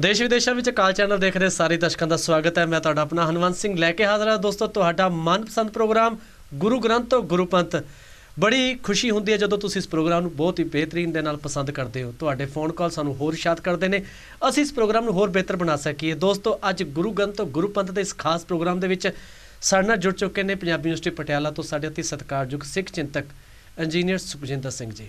ਦੇਸ਼ ਵਿਦੇਸ਼ਾਂ ਵਿੱਚ ਕਾਲ ਚੈਨਲ ਦੇਖ ਰਹੇ ਸਾਰੇ ਦਰਸ਼ਕਾਂ ਦਾ ਸਵਾਗਤ ਹੈ ਮੈਂ ਤੁਹਾਡਾ ਆਪਣਾ ਹਨਵੰਤ ਸਿੰਘ ਲੈ ਕੇ ਹਾਜ਼ਰ ਹਾਂ ਦੋਸਤੋ ਤੁਹਾਡਾ ਮਨਪਸੰਦ ਪ੍ਰੋਗਰਾਮ ਗੁਰੂ ਗ੍ਰੰਥ ਤੋਂ ਗੁਰੂ ਪੰਥ ਬੜੀ ਖੁਸ਼ੀ ਹੁੰਦੀ ਹੈ ਜਦੋਂ ਤੁਸੀਂ ਇਸ ਪ੍ਰੋਗਰਾਮ ਨੂੰ ਬਹੁਤ ਹੀ ਬਿਹਤਰੀਨ ਦੇ ਨਾਲ ਪਸੰਦ ਕਰਦੇ ਹੋ ਤੁਹਾਡੇ ਫੋਨ ਕਾਲ ਸਾਨੂੰ ਹੋਰ ਸ਼ਾਦ ਕਰਦੇ ਨੇ ਅਸੀਂ ਇਸ ਪ੍ਰੋਗਰਾਮ ਨੂੰ ਹੋਰ ਬਿਹਤਰ ਬਣਾ ਸਕੀਏ ਦੋਸਤੋ ਅੱਜ ਗੁਰੂ ਗ੍ਰੰਥ ਤੋਂ ਗੁਰੂ ਪੰਥ ਦੇ ਇਸ ਖਾਸ ਪ੍ਰੋਗਰਾਮ ਦੇ ਵਿੱਚ ਸਾਡੇ ਨਾਲ ਜੁੜ ਚੁੱਕੇ ਨੇ ਪੰਜਾਬੀ ਯੂਨੀਵਰਸਿਟੀ ਪਟਿਆਲਾ ਤੋਂ ਸਾਡੇ ਅਤੀ ਸਤਿਕਾਰਯੋਗ ਸਿੱਖ ਚਿੰਤਕ ਇੰਜੀਨੀਅਰ ਸੁਖਜਿੰਦਰ ਸਿੰਘ ਜੀ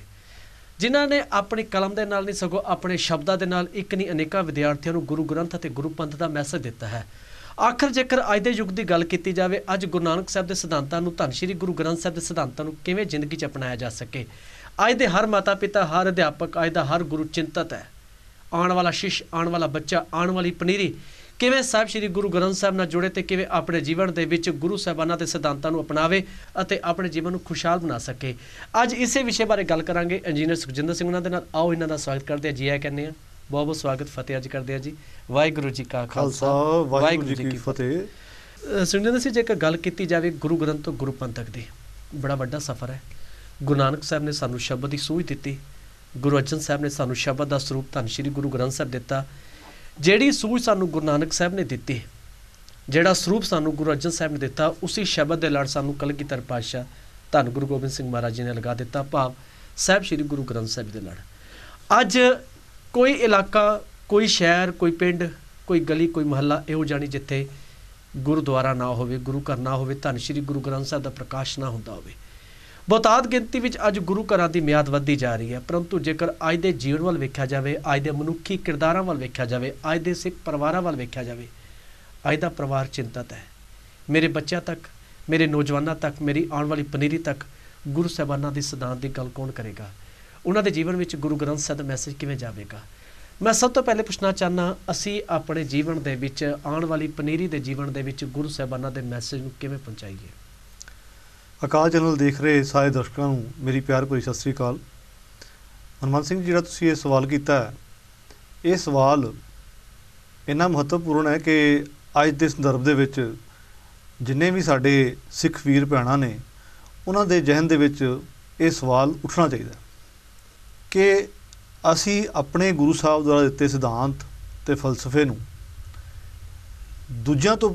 ਜਿਨ੍ਹਾਂ ਨੇ ਆਪਣੀ ਕਲਮ ਦੇ ਨਾਲ ਨਹੀਂ ਸਗੋ ਆਪਣੇ ਸ਼ਬਦਾਂ ਦੇ ਨਾਲ ਇੱਕ ਨਹੀਂ ਅਨੇਕਾਂ ਵਿਦਿਆਰਥੀਆਂ ਨੂੰ ਗੁਰੂ ਗ੍ਰੰਥ ਅਤੇ ਗੁਰੂ ਪੰਥ ਦਾ ਮੈਸੇਜ ਦਿੱਤਾ ਹੈ ਆਖਰ ਜੇਕਰ ਅੱਜ ਦੇ ਯੁੱਗ ਦੀ ਗੱਲ ਕੀਤੀ ਜਾਵੇ ਅੱਜ ਗੁਰੂ ਨਾਨਕ ਸਾਹਿਬ ਦੇ ਸਿਧਾਂਤਾਂ ਨੂੰ ਧੰਨ ਸ਼੍ਰੀ ਗੁਰੂ ਗ੍ਰੰਥ ਸਾਹਿਬ ਦੇ ਸਿਧਾਂਤਾਂ ਨੂੰ ਕਿਵੇਂ ਜ਼ਿੰਦਗੀ 'ਚ ਅਪਣਾਇਆ ਜਾ ਸਕੇ ਅੱਜ ਦੇ ਹਰ ਮਾਤਾ ਪਿਤਾ ਹਰ ਅਧਿਆਪਕ ਅੱਜ ਦਾ ਹਰ ਗੁਰੂ ਚਿੰਤਤ ਹੈ ਆਉਣ ਵਾਲਾ ਸ਼ਿਸ਼ ਆਉਣ ਵਾਲਾ ਬੱਚਾ ਆਉਣ ਵਾਲੀ ਪਨੀਰੀ ਕਿਵੇਂ ਸਾਹਿਬ ਸ੍ਰੀ ਗੁਰੂ ਗ੍ਰੰਥ ਸਾਹਿਬ ਨਾਲ ਜੁੜੇ ਤੇ ਕਿਵੇਂ ਆਪਣੇ ਜੀਵਨ ਦੇ ਵਿੱਚ ਗੁਰੂ ਸਾਹਿਬਾਨਾਂ ਦੇ ਸਿਧਾਂਤਾਂ ਨੂੰ ਅਪਣਾਵੇ ਅਤੇ ਆਪਣੇ ਜੀਵਨ ਨੂੰ ਖੁਸ਼ਹਾਲ ਬਣਾ ਸਕੇ ਅੱਜ ਇਸੇ ਵਿਸ਼ੇ ਬਾਰੇ ਗੱਲ ਕਰਾਂਗੇ ਇੰਜੀਨੀਅਰ ਸੁਖਜਿੰਦਰ ਸਿੰਘ ਉਹਨਾਂ ਦੇ ਨਾਲ ਆਓ ਇਹਨਾਂ ਦਾ ਸਵਾਗਤ ਕਰਦੇ ਆ ਜੀ ਆਇਆਂ ਕਹਿੰਦੇ ਆ ਬਹੁਤ ਬਹੁਤ ਸਵਾਗਤ ਫਤਿਹ ਅੱਜ ਕਰਦੇ ਆ ਜੀ ਵਾਹਿਗੁਰੂ ਜੀ ਕਾ ਖਾਲਸਾ ਵਾਹਿਗੁਰੂ ਜੀ ਕੀ ਫਤਿਹ ਸੁਖਜਿੰਦਰ ਸਿੰਘ ਜੇਕਰ ਗੱਲ ਕੀਤੀ ਜਾਵੇ ਗੁਰੂ ਗ੍ਰੰਥ ਤੋਂ ਗੁਰੂ ਤੱਕ ਦੀ ਬੜਾ ਵੱਡਾ ਸਫ਼ਰ ਹੈ ਗੁਰੂ ਨਾਨਕ ਸਾਹਿਬ ਨੇ ਸਾਨੂੰ ਸ਼ਬਦ ਦੀ ਸੂਝ ਦਿੱਤੀ ਗੁਰੂ ਅਰਜਨ ਸਾਹਿਬ ਨੇ ਸਾਨੂੰ ਸ਼ਬਦ ਦਾ ਸਰੂਪ ਧੰਨ ਸ਼੍ਰੀ ਗੁਰੂ ਗ੍ਰੰਥ ਸਾਹਿਬ ਦਿੱਤਾ ਜਿਹੜੀ ਸੂਝ ਸਾਨੂੰ ਗੁਰੂ ਨਾਨਕ ਸਾਹਿਬ ਨੇ ਦਿੱਤੀ ਜਿਹੜਾ ਸਰੂਪ ਸਾਨੂੰ ਗੁਰੂ ਅਰਜਨ ਸਾਹਿਬ ਨੇ ਦਿੱਤਾ ਉਸੇ ਸ਼ਬਦ ਦੇ ਲੜ ਸਾਨੂੰ ਕਲਗੀਧਰ ਪਾਤਸ਼ਾਹ ਧੰਨ ਗੁਰੂ ਗੋਬਿੰਦ ਸਿੰਘ ਮਹਾਰਾਜ ਜੀ ਨੇ ਲਗਾ ਦਿੱਤਾ ਭਾਵ ਸਾਹਿਬ ਸ੍ਰੀ ਗੁਰੂ ਗ੍ਰੰਥ ਸਾਹਿਬ ਦੇ ਲੜ ਅੱਜ ਕੋਈ ਇਲਾਕਾ ਕੋਈ ਸ਼ਹਿਰ ਕੋਈ ਪਿੰਡ ਕੋਈ ਗਲੀ ਕੋਈ ਮਹੱਲਾ ਇਹੋ ਜਾਣੀ ਜਿੱਥੇ ਗੁਰਦੁਆਰਾ ਨਾ ਹੋਵੇ ਗੁਰੂ ਘਰ ਨਾ ਹੋਵੇ ਧੰਨ ਸ੍ਰੀ ਗੁਰੂ ਗ੍ਰੰਥ ਸਾਹਿਬ ਦਾ ਪ੍ਰਕਾਸ਼ ਨਾ ਹੁੰਦਾ ਹੋਵੇ ਬਹੁਤਾਤ ਗਿਣਤੀ ਵਿੱਚ ਅੱਜ ਗੁਰੂ ਘਰਾਂ ਦੀ ਮਿਆਦ ਵੱਧਦੀ ਜਾ ਰਹੀ ਹੈ ਪਰੰਤੂ ਜੇਕਰ ਅੱਜ ਦੇ ਜੀਵਨ ਵੱਲ ਵੇਖਿਆ ਜਾਵੇ ਅੱਜ ਦੇ ਮਨੁੱਖੀ ਕਿਰਦਾਰਾਂ ਵੱਲ ਵੇਖਿਆ ਜਾਵੇ ਅੱਜ ਦੇ ਸਿੱਖ ਪਰਿਵਾਰਾਂ ਵੱਲ ਵੇਖਿਆ ਜਾਵੇ ਅੱਜ ਦਾ ਪਰਿਵਾਰ ਚਿੰਤਤ ਹੈ ਮੇਰੇ ਬੱਚਿਆਂ ਤੱਕ ਮੇਰੇ ਨੌਜਵਾਨਾਂ ਤੱਕ ਮੇਰੀ ਆਉਣ ਵਾਲੀ ਪਨੀਰੀ ਤੱਕ ਗੁਰੂ ਸਾਹਿਬਾਨਾਂ ਦੀ ਸਿਧਾਂਤ ਦੀ ਗੱਲ ਕੌਣ ਕਰੇਗਾ ਉਹਨਾਂ ਦੇ ਜੀਵਨ ਵਿੱਚ ਗੁਰੂ ਗ੍ਰੰਥ ਸਾਹਿਬ ਦਾ ਮੈਸੇਜ ਕਿਵੇਂ ਜਾਵੇਗਾ ਮੈਂ ਸਭ ਤੋਂ ਪਹਿਲੇ ਪੁੱਛਣਾ ਚਾਹਨਾ ਅਸੀਂ ਆਪਣੇ ਜੀਵਨ ਦੇ ਵਿੱਚ ਆਉਣ ਵਾਲੀ ਪਨੀਰੀ ਦੇ ਜੀਵਨ ਦੇ ਵਿੱਚ ਗੁਰੂ ਸਾਹਿਬਾਨਾਂ ਦੇ ਮੈਸੇਜ ਨੂੰ ਕਿਵੇਂ ਪਹੁੰਚਾਈਏ ਅਕਾਲ ਚੈਨਲ ਦੇਖ ਰਹੇ ਸਾਰੇ ਦਰਸ਼ਕਾਂ ਨੂੰ ਮੇਰੀ ਪਿਆਰ ਭਰੀ ਸਤਿ ਸ੍ਰੀ ਅਕਾਲ ਹਰਮਨ ਸਿੰਘ ਜਿਹੜਾ ਤੁਸੀਂ ਇਹ ਸਵਾਲ ਕੀਤਾ ਹੈ ਇਹ ਸਵਾਲ ਇੰਨਾ ਮਹੱਤਵਪੂਰਨ ਹੈ ਕਿ ਅੱਜ ਦੇ ਸੰਦਰਭ ਦੇ ਵਿੱਚ ਜਿੰਨੇ ਵੀ ਸਾਡੇ ਸਿੱਖ ਵੀਰ ਭੈਣਾਂ ਨੇ ਉਹਨਾਂ ਦੇ ਜ਼ਿਹਨ ਦੇ ਵਿੱਚ ਇਹ ਸਵਾਲ ਉੱਠਣਾ ਚਾਹੀਦਾ ਕਿ ਅਸੀਂ ਆਪਣੇ ਗੁਰੂ ਸਾਹਿਬ ਦੁਆਰਾ ਦਿੱਤੇ ਸਿਧਾਂਤ ਤੇ ਫਲਸਫੇ ਨੂੰ ਦੂਜਿਆਂ ਤੋਂ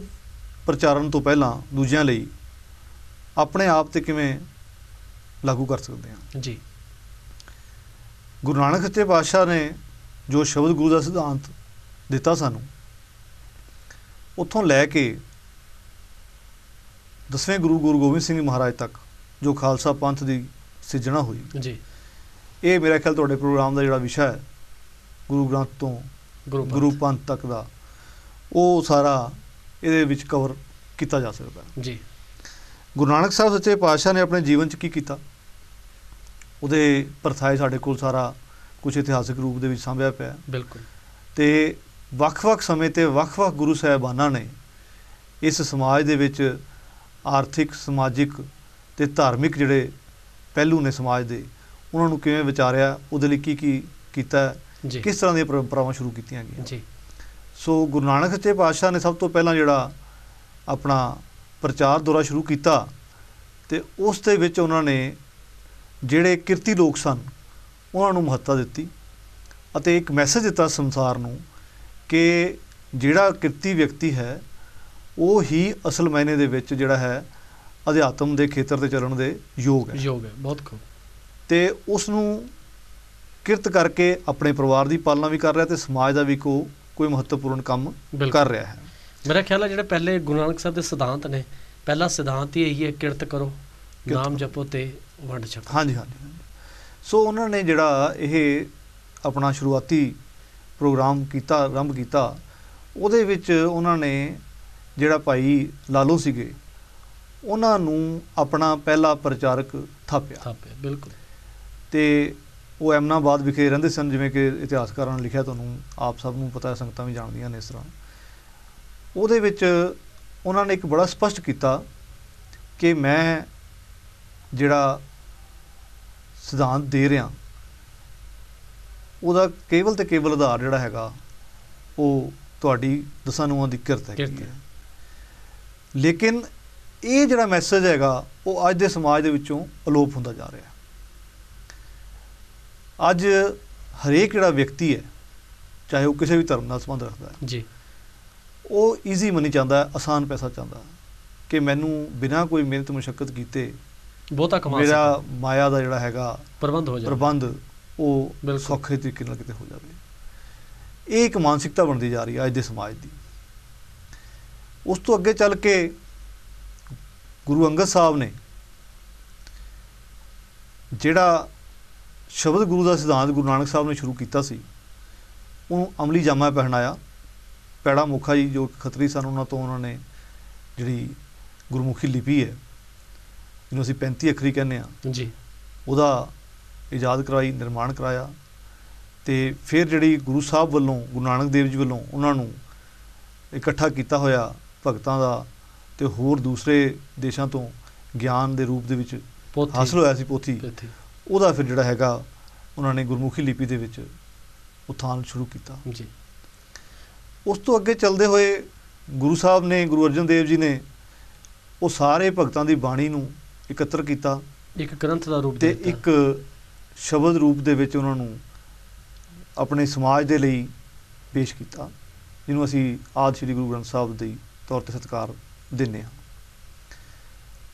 ਪ੍ਰਚਾਰਨ ਤੋਂ ਪਹਿਲਾਂ ਦੂਜਿਆਂ ਲਈ ਆਪਣੇ ਆਪ ਤੇ ਕਿਵੇਂ ਲਾਗੂ ਕਰ ਸਕਦੇ ਹਾਂ ਜੀ ਗੁਰੂ ਨਾਨਕ ਸੱਚੇ ਪਾਤਸ਼ਾਹ ਨੇ ਜੋ ਸ਼ਬਦ ਗੁਰੂ ਦਾ ਸਿਧਾਂਤ ਦਿੱਤਾ ਸਾਨੂੰ ਉੱਥੋਂ ਲੈ ਕੇ ਦਸਵੇਂ ਗੁਰੂ ਗੁਰੂ ਗੋਬਿੰਦ ਸਿੰਘ ਮਹਾਰਾਜ ਤੱਕ ਜੋ ਖਾਲਸਾ ਪੰਥ ਦੀ ਸਿਰਜਣਾ ਹੋਈ ਜੀ ਇਹ ਮੇਰਾ ਖਿਆਲ ਤੁਹਾਡੇ ਪ੍ਰੋਗਰਾਮ ਦਾ ਜਿਹੜਾ ਵਿਸ਼ਾ ਹੈ ਗੁਰੂ ਗ੍ਰੰਥ ਤੋਂ ਗੁਰੂ ਪੰਥ ਤੱਕ ਦਾ ਉਹ ਸਾਰਾ ਇਹਦੇ ਵਿੱਚ ਕਵਰ ਕੀਤਾ ਜਾ ਸਕਦਾ ਜੀ ਗੁਰੂ ਨਾਨਕ ਸਾਹਿਬ ਸੱਚੇ ਪਾਤਸ਼ਾਹ ਨੇ ਆਪਣੇ ਜੀਵਨ 'ਚ ਕੀ ਕੀਤਾ ਉਹਦੇ ਪਰਥਾਏ ਸਾਡੇ ਕੋਲ ਸਾਰਾ ਕੁਝ ਇਤਿਹਾਸਿਕ ਰੂਪ ਦੇ ਵਿੱਚ ਸਾਂਭਿਆ ਪਿਆ ਬਿਲਕੁਲ ਤੇ ਵੱਖ-ਵੱਖ ਸਮੇਂ ਤੇ ਵੱਖ-ਵੱਖ ਗੁਰੂ ਸਾਹਿਬਾਨਾਂ ਨੇ ਇਸ ਸਮਾਜ ਦੇ ਵਿੱਚ ਆਰਥਿਕ ਸਮਾਜਿਕ ਤੇ ਧਾਰਮਿਕ ਜਿਹੜੇ ਪਹਿਲੂ ਨੇ ਸਮਾਜ ਦੇ ਉਹਨਾਂ ਨੂੰ ਕਿਵੇਂ ਵਿਚਾਰਿਆ ਉਹਦੇ ਲਈ ਕੀ ਕੀ ਕੀਤਾ ਕਿਸ ਤਰ੍ਹਾਂ ਦੀਆਂ ਪਰੰਪਰਾਵਾਂ ਸ਼ੁਰੂ ਕੀਤੀਆਂ ਗਈਆਂ ਜੀ ਸੋ ਗੁਰੂ ਨਾਨਕ ਸੱਚੇ ਪਾਤਸ਼ਾਹ ਨੇ ਸਭ ਤੋਂ ਪਹਿਲਾਂ ਜਿਹੜਾ ਆਪਣਾ ਪ੍ਰਚਾਰ ਦੌਰਾ ਸ਼ੁਰੂ ਕੀਤਾ ਤੇ ਉਸ ਦੇ ਵਿੱਚ ਉਹਨਾਂ ਨੇ ਜਿਹੜੇ ਕਿਰਤੀ ਲੋਕ ਸਨ ਉਹਨਾਂ ਨੂੰ ਮਹੱਤਤਾ ਦਿੱਤੀ ਅਤੇ ਇੱਕ ਮੈਸੇਜ ਦਿੱਤਾ ਸੰਸਾਰ ਨੂੰ ਕਿ ਜਿਹੜਾ ਕਿਰਤੀ ਵਿਅਕਤੀ ਹੈ ਉਹ ਹੀ ਅਸਲ ਮਾਇਨੇ ਦੇ ਵਿੱਚ ਜਿਹੜਾ ਹੈ ਅਧਿਆਤਮ ਦੇ ਖੇਤਰ ਤੇ ਚੱਲਣ ਦੇ ਯੋਗ ਹੈ ਯੋਗ ਹੈ ਬਹੁਤ ਖੂਬ ਤੇ ਉਸ ਨੂੰ ਕਿਰਤ ਕਰਕੇ ਆਪਣੇ ਪਰਿਵਾਰ ਦੀ ਪਾਲਣਾ ਵੀ ਕਰ ਰਿਹਾ ਤੇ ਸਮਾਜ ਦਾ ਵੀ ਕੋਈ ਮਹੱਤਵਪੂਰਨ ਕੰਮ ਕਰ ਰਿਹਾ ਹੈ ਮੇਰਾ ਖਿਆਲ ਹੈ ਜਿਹੜੇ ਪਹਿਲੇ ਗੁਰੂ ਨਾਨਕ ਸਾਹਿਬ ਦੇ ਸਿਧਾਂਤ ਨੇ ਪਹਿਲਾ ਸਿਧਾਂਤ ਹੀ ਇਹੀ ਹੈ ਕਿਰਤ ਕਰੋ ਨਾਮ ਜਪੋ ਤੇ ਵੰਡ ਛਕੋ ਹਾਂਜੀ ਹਾਂਜੀ ਸੋ ਉਹਨਾਂ ਨੇ ਜਿਹੜਾ ਇਹ ਆਪਣਾ ਸ਼ੁਰੂਆਤੀ ਪ੍ਰੋਗਰਾਮ ਕੀਤਾ ਆਰੰਭ ਕੀਤਾ ਉਹਦੇ ਵਿੱਚ ਉਹਨਾਂ ਨੇ ਜਿਹੜਾ ਭਾਈ ਲਾਲੋ ਸੀਗੇ ਉਹਨਾਂ ਨੂੰ ਆਪਣਾ ਪਹਿਲਾ ਪ੍ਰਚਾਰਕ ਥਾਪਿਆ ਥਾਪਿਆ ਬਿਲਕੁਲ ਤੇ ਉਹ ਐਮਨਾਬਾਦ ਵਿਖੇ ਰਹਿੰਦੇ ਸਨ ਜਿਵੇਂ ਕਿ ਇਤਿਹਾਸਕਾਰਾਂ ਨੇ ਲਿਖਿਆ ਤੁਹਾਨੂੰ ਆਪ ਸਭ ਨੂੰ ਪਤਾ ਹੈ ਸੰਗਤਾਂ ਵੀ ਜਾਣਦੀਆਂ ਨੇ ਇਸ ਤਰ੍ਹਾਂ ਉਹਦੇ ਵਿੱਚ ਉਹਨਾਂ ਨੇ ਇੱਕ ਬੜਾ ਸਪਸ਼ਟ ਕੀਤਾ ਕਿ ਮੈਂ ਜਿਹੜਾ ਸਿਧਾਂਤ ਦੇ ਰਿਹਾ ਉਹਦਾ ਕੇਵਲ ਤੇ ਕੇਵਲ ਆਧਾਰ ਜਿਹੜਾ ਹੈਗਾ ਉਹ ਤੁਹਾਡੀ ਦਸਾਂ ਨੂੰ ਦੀ ਕਿਰਤ ਹੈ ਲੇਕਿਨ ਇਹ ਜਿਹੜਾ ਮੈਸੇਜ ਹੈਗਾ ਉਹ ਅੱਜ ਦੇ ਸਮਾਜ ਦੇ ਵਿੱਚੋਂ ਅਲੋਪ ਹੁੰਦਾ ਜਾ ਰਿਹਾ ਅੱਜ ਹਰੇਕ ਜਿਹੜਾ ਵਿਅਕਤੀ ਹੈ ਚਾਹੇ ਉਹ ਕਿਸੇ ਵੀ ਧਰਮ ਨਾਲ ਸੰਬੰਧ ਰੱਖਦਾ ਹੈ ਜੀ ਉਹ ਈਜ਼ੀ ਮਨੀ ਚਾਹੁੰਦਾ ਆਸਾਨ ਪੈਸਾ ਚਾਹੁੰਦਾ ਕਿ ਮੈਨੂੰ ਬਿਨਾ ਕੋਈ ਮਿਹਨਤ ਮੁਸ਼ਕਲ ਕੀਤੇ ਬਹੁਤਾ ਕਮਾ ਮੇਰਾ ਮਾਇਆ ਦਾ ਜਿਹੜਾ ਹੈਗਾ ਪ੍ਰਬੰਧ ਹੋ ਜਾਵੇ ਪ੍ਰਬੰਧ ਉਹ ਸੌਖੇ ਤਰੀਕੇ ਨਾਲ ਕਿਤੇ ਹੋ ਜਾਵੇ ਇਹ ਇੱਕ ਮਾਨਸਿਕਤਾ ਬਣਦੀ ਜਾ ਰਹੀ ਹੈ ਅੱਜ ਦੇ ਸਮਾਜ ਦੀ ਉਸ ਤੋਂ ਅੱਗੇ ਚੱਲ ਕੇ ਗੁਰੂ ਅੰਗਦ ਸਾਹਿਬ ਨੇ ਜਿਹੜਾ ਸ਼ਬਦ ਗੁਰੂ ਦਾ ਸਿਧਾਂਤ ਗੁਰੂ ਨਾਨਕ ਸਾਹਿਬ ਨੇ ਸ਼ੁਰੂ ਕੀਤਾ ਸੀ ਉਹਨੂੰ ਅਮਲੀ ਜਾਮਾ ਪਹਿਨਾਇਆ ਪੈੜਾ ਮੁਖਾ ਜੀ ਜੋ ਖਤਰੀ ਸਨ ਉਹਨਾਂ ਤੋਂ ਉਹਨਾਂ ਨੇ ਜਿਹੜੀ ਗੁਰਮੁਖੀ ਲਿਪੀ ਹੈ ਜਿਹਨੂੰ ਅਸੀਂ 35 ਅੱਖਰੀ ਕਹਿੰਦੇ ਆ ਜੀ ਉਹਦਾ ਇਜਾਦ ਕਰਾਈ ਨਿਰਮਾਣ ਕਰਾਇਆ ਤੇ ਫਿਰ ਜਿਹੜੀ ਗੁਰੂ ਸਾਹਿਬ ਵੱਲੋਂ ਗੁਰੂ ਨਾਨਕ ਦੇਵ ਜੀ ਵੱਲੋਂ ਉਹਨਾਂ ਨੂੰ ਇਕੱਠਾ ਕੀਤਾ ਹੋਇਆ ਭਗਤਾਂ ਦਾ ਤੇ ਹੋਰ ਦੂਸਰੇ ਦੇਸ਼ਾਂ ਤੋਂ ਗਿਆਨ ਦੇ ਰੂਪ ਦੇ ਵਿੱਚ ਹਾਸਲ ਹੋਇਆ ਸੀ ਪੋਥੀ ਉਹਦਾ ਫਿਰ ਜਿਹੜਾ ਹੈਗਾ ਉਹਨਾਂ ਨੇ ਗੁਰਮੁਖੀ ਲਿਪੀ ਦੇ ਵਿੱਚ ਉਥਾਨ ਸ਼ੁਰੂ ਕੀਤਾ ਜੀ ਉਸ ਤੋਂ ਅੱਗੇ ਚੱਲਦੇ ਹੋਏ ਗੁਰੂ ਸਾਹਿਬ ਨੇ ਗੁਰੂ ਅਰਜਨ ਦੇਵ ਜੀ ਨੇ ਉਹ ਸਾਰੇ ਭਗਤਾਂ ਦੀ ਬਾਣੀ ਨੂੰ ਇਕੱਤਰ ਕੀਤਾ ਇੱਕ ਗ੍ਰੰਥ ਦਾ ਰੂਪ ਤੇ ਇੱਕ ਸ਼ਬਦ ਰੂਪ ਦੇ ਵਿੱਚ ਉਹਨਾਂ ਨੂੰ ਆਪਣੇ ਸਮਾਜ ਦੇ ਲਈ ਪੇਸ਼ ਕੀਤਾ ਜਿਹਨੂੰ ਅਸੀਂ ਆਦਿ ਸ੍ਰੀ ਗੁਰੂ ਗ੍ਰੰਥ ਸਾਹਿਬ ਦੇ ਤੌਰ ਤੇ ਸਤਿਕਾਰ ਦਿੰਨੇ ਹਾਂ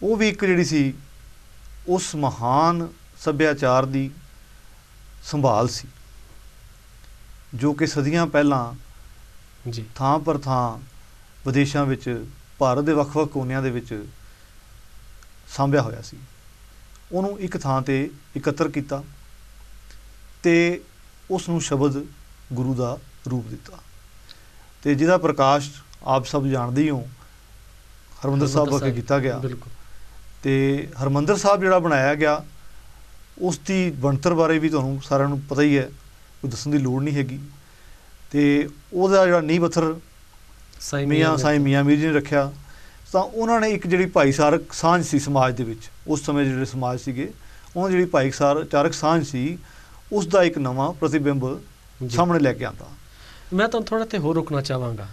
ਉਹ ਵੀ ਇੱਕ ਜਿਹੜੀ ਸੀ ਉਸ ਮਹਾਨ ਸੱਭਿਆਚਾਰ ਦੀ ਸੰਭਾਲ ਸੀ ਜੋ ਕਿ ਸਦੀਆਂ ਪਹਿਲਾਂ ਜੀ ਥਾਂ ਪਰ ਥਾਂ ਵਿਦੇਸ਼ਾਂ ਵਿੱਚ ਭਾਰਤ ਦੇ ਵੱਖ-ਵੱਖ ਕੋਨਿਆਂ ਦੇ ਵਿੱਚ ਸਾਂਭਿਆ ਹੋਇਆ ਸੀ ਉਹਨੂੰ ਇੱਕ ਥਾਂ ਤੇ ਇਕੱਤਰ ਕੀਤਾ ਤੇ ਉਸ ਨੂੰ ਸ਼ਬਦ ਗੁਰੂ ਦਾ ਰੂਪ ਦਿੱਤਾ ਤੇ ਜਿਹਦਾ ਪ੍ਰਕਾਸ਼ ਆਪ ਸਭ ਜਾਣਦੇ ਹੋ ਹਰਮੰਦਰ ਸਾਹਿਬ ਵਰਗੇ ਕੀਤਾ ਗਿਆ ਤੇ ਹਰਮੰਦਰ ਸਾਹਿਬ ਜਿਹੜਾ ਬਣਾਇਆ ਗਿਆ ਉਸ ਦੀ ਬਣਤਰ ਬਾਰੇ ਵੀ ਤੁਹਾਨੂੰ ਸਾਰਿਆਂ ਨੂੰ ਪਤਾ ਹੀ ਹੈ ਕੋਈ ਦੱਸਣ ਦੀ ਲੋੜ ਨਹੀਂ ਹੈਗੀ ਤੇ ਉਹਦਾ ਜਿਹੜਾ ਨੀਂਹ ਪੱਥਰ ਸਾਈ ਮੀਆਂ ਸਾਈ ਮੀਆਂ ਮੀਰ ਜੀ ਨੇ ਰੱਖਿਆ ਤਾਂ ਉਹਨਾਂ ਨੇ ਇੱਕ ਜਿਹੜੀ ਭਾਈਸਾਰਕ ਸਾਂਝ ਸੀ ਸਮਾਜ ਦੇ ਵਿੱਚ ਉਸ ਸਮੇਂ ਜਿਹੜੇ ਸਮਾਜ ਸੀਗੇ ਉਹਨਾਂ ਜਿਹੜੀ ਭਾਈਸਾਰ ਚਾਰਕ ਸਾਂਝ ਸੀ ਉਸ ਦਾ ਇੱਕ ਨਵਾਂ ਪ੍ਰਤੀਬਿੰਬ ਸਾਹਮਣੇ ਲੈ ਕੇ ਆਂਦਾ ਮੈਂ ਤੁਹਾਨੂੰ ਥੋੜਾ ਤੇ ਹੋਰ ਰੁਕਣਾ ਚਾਹਾਂਗਾ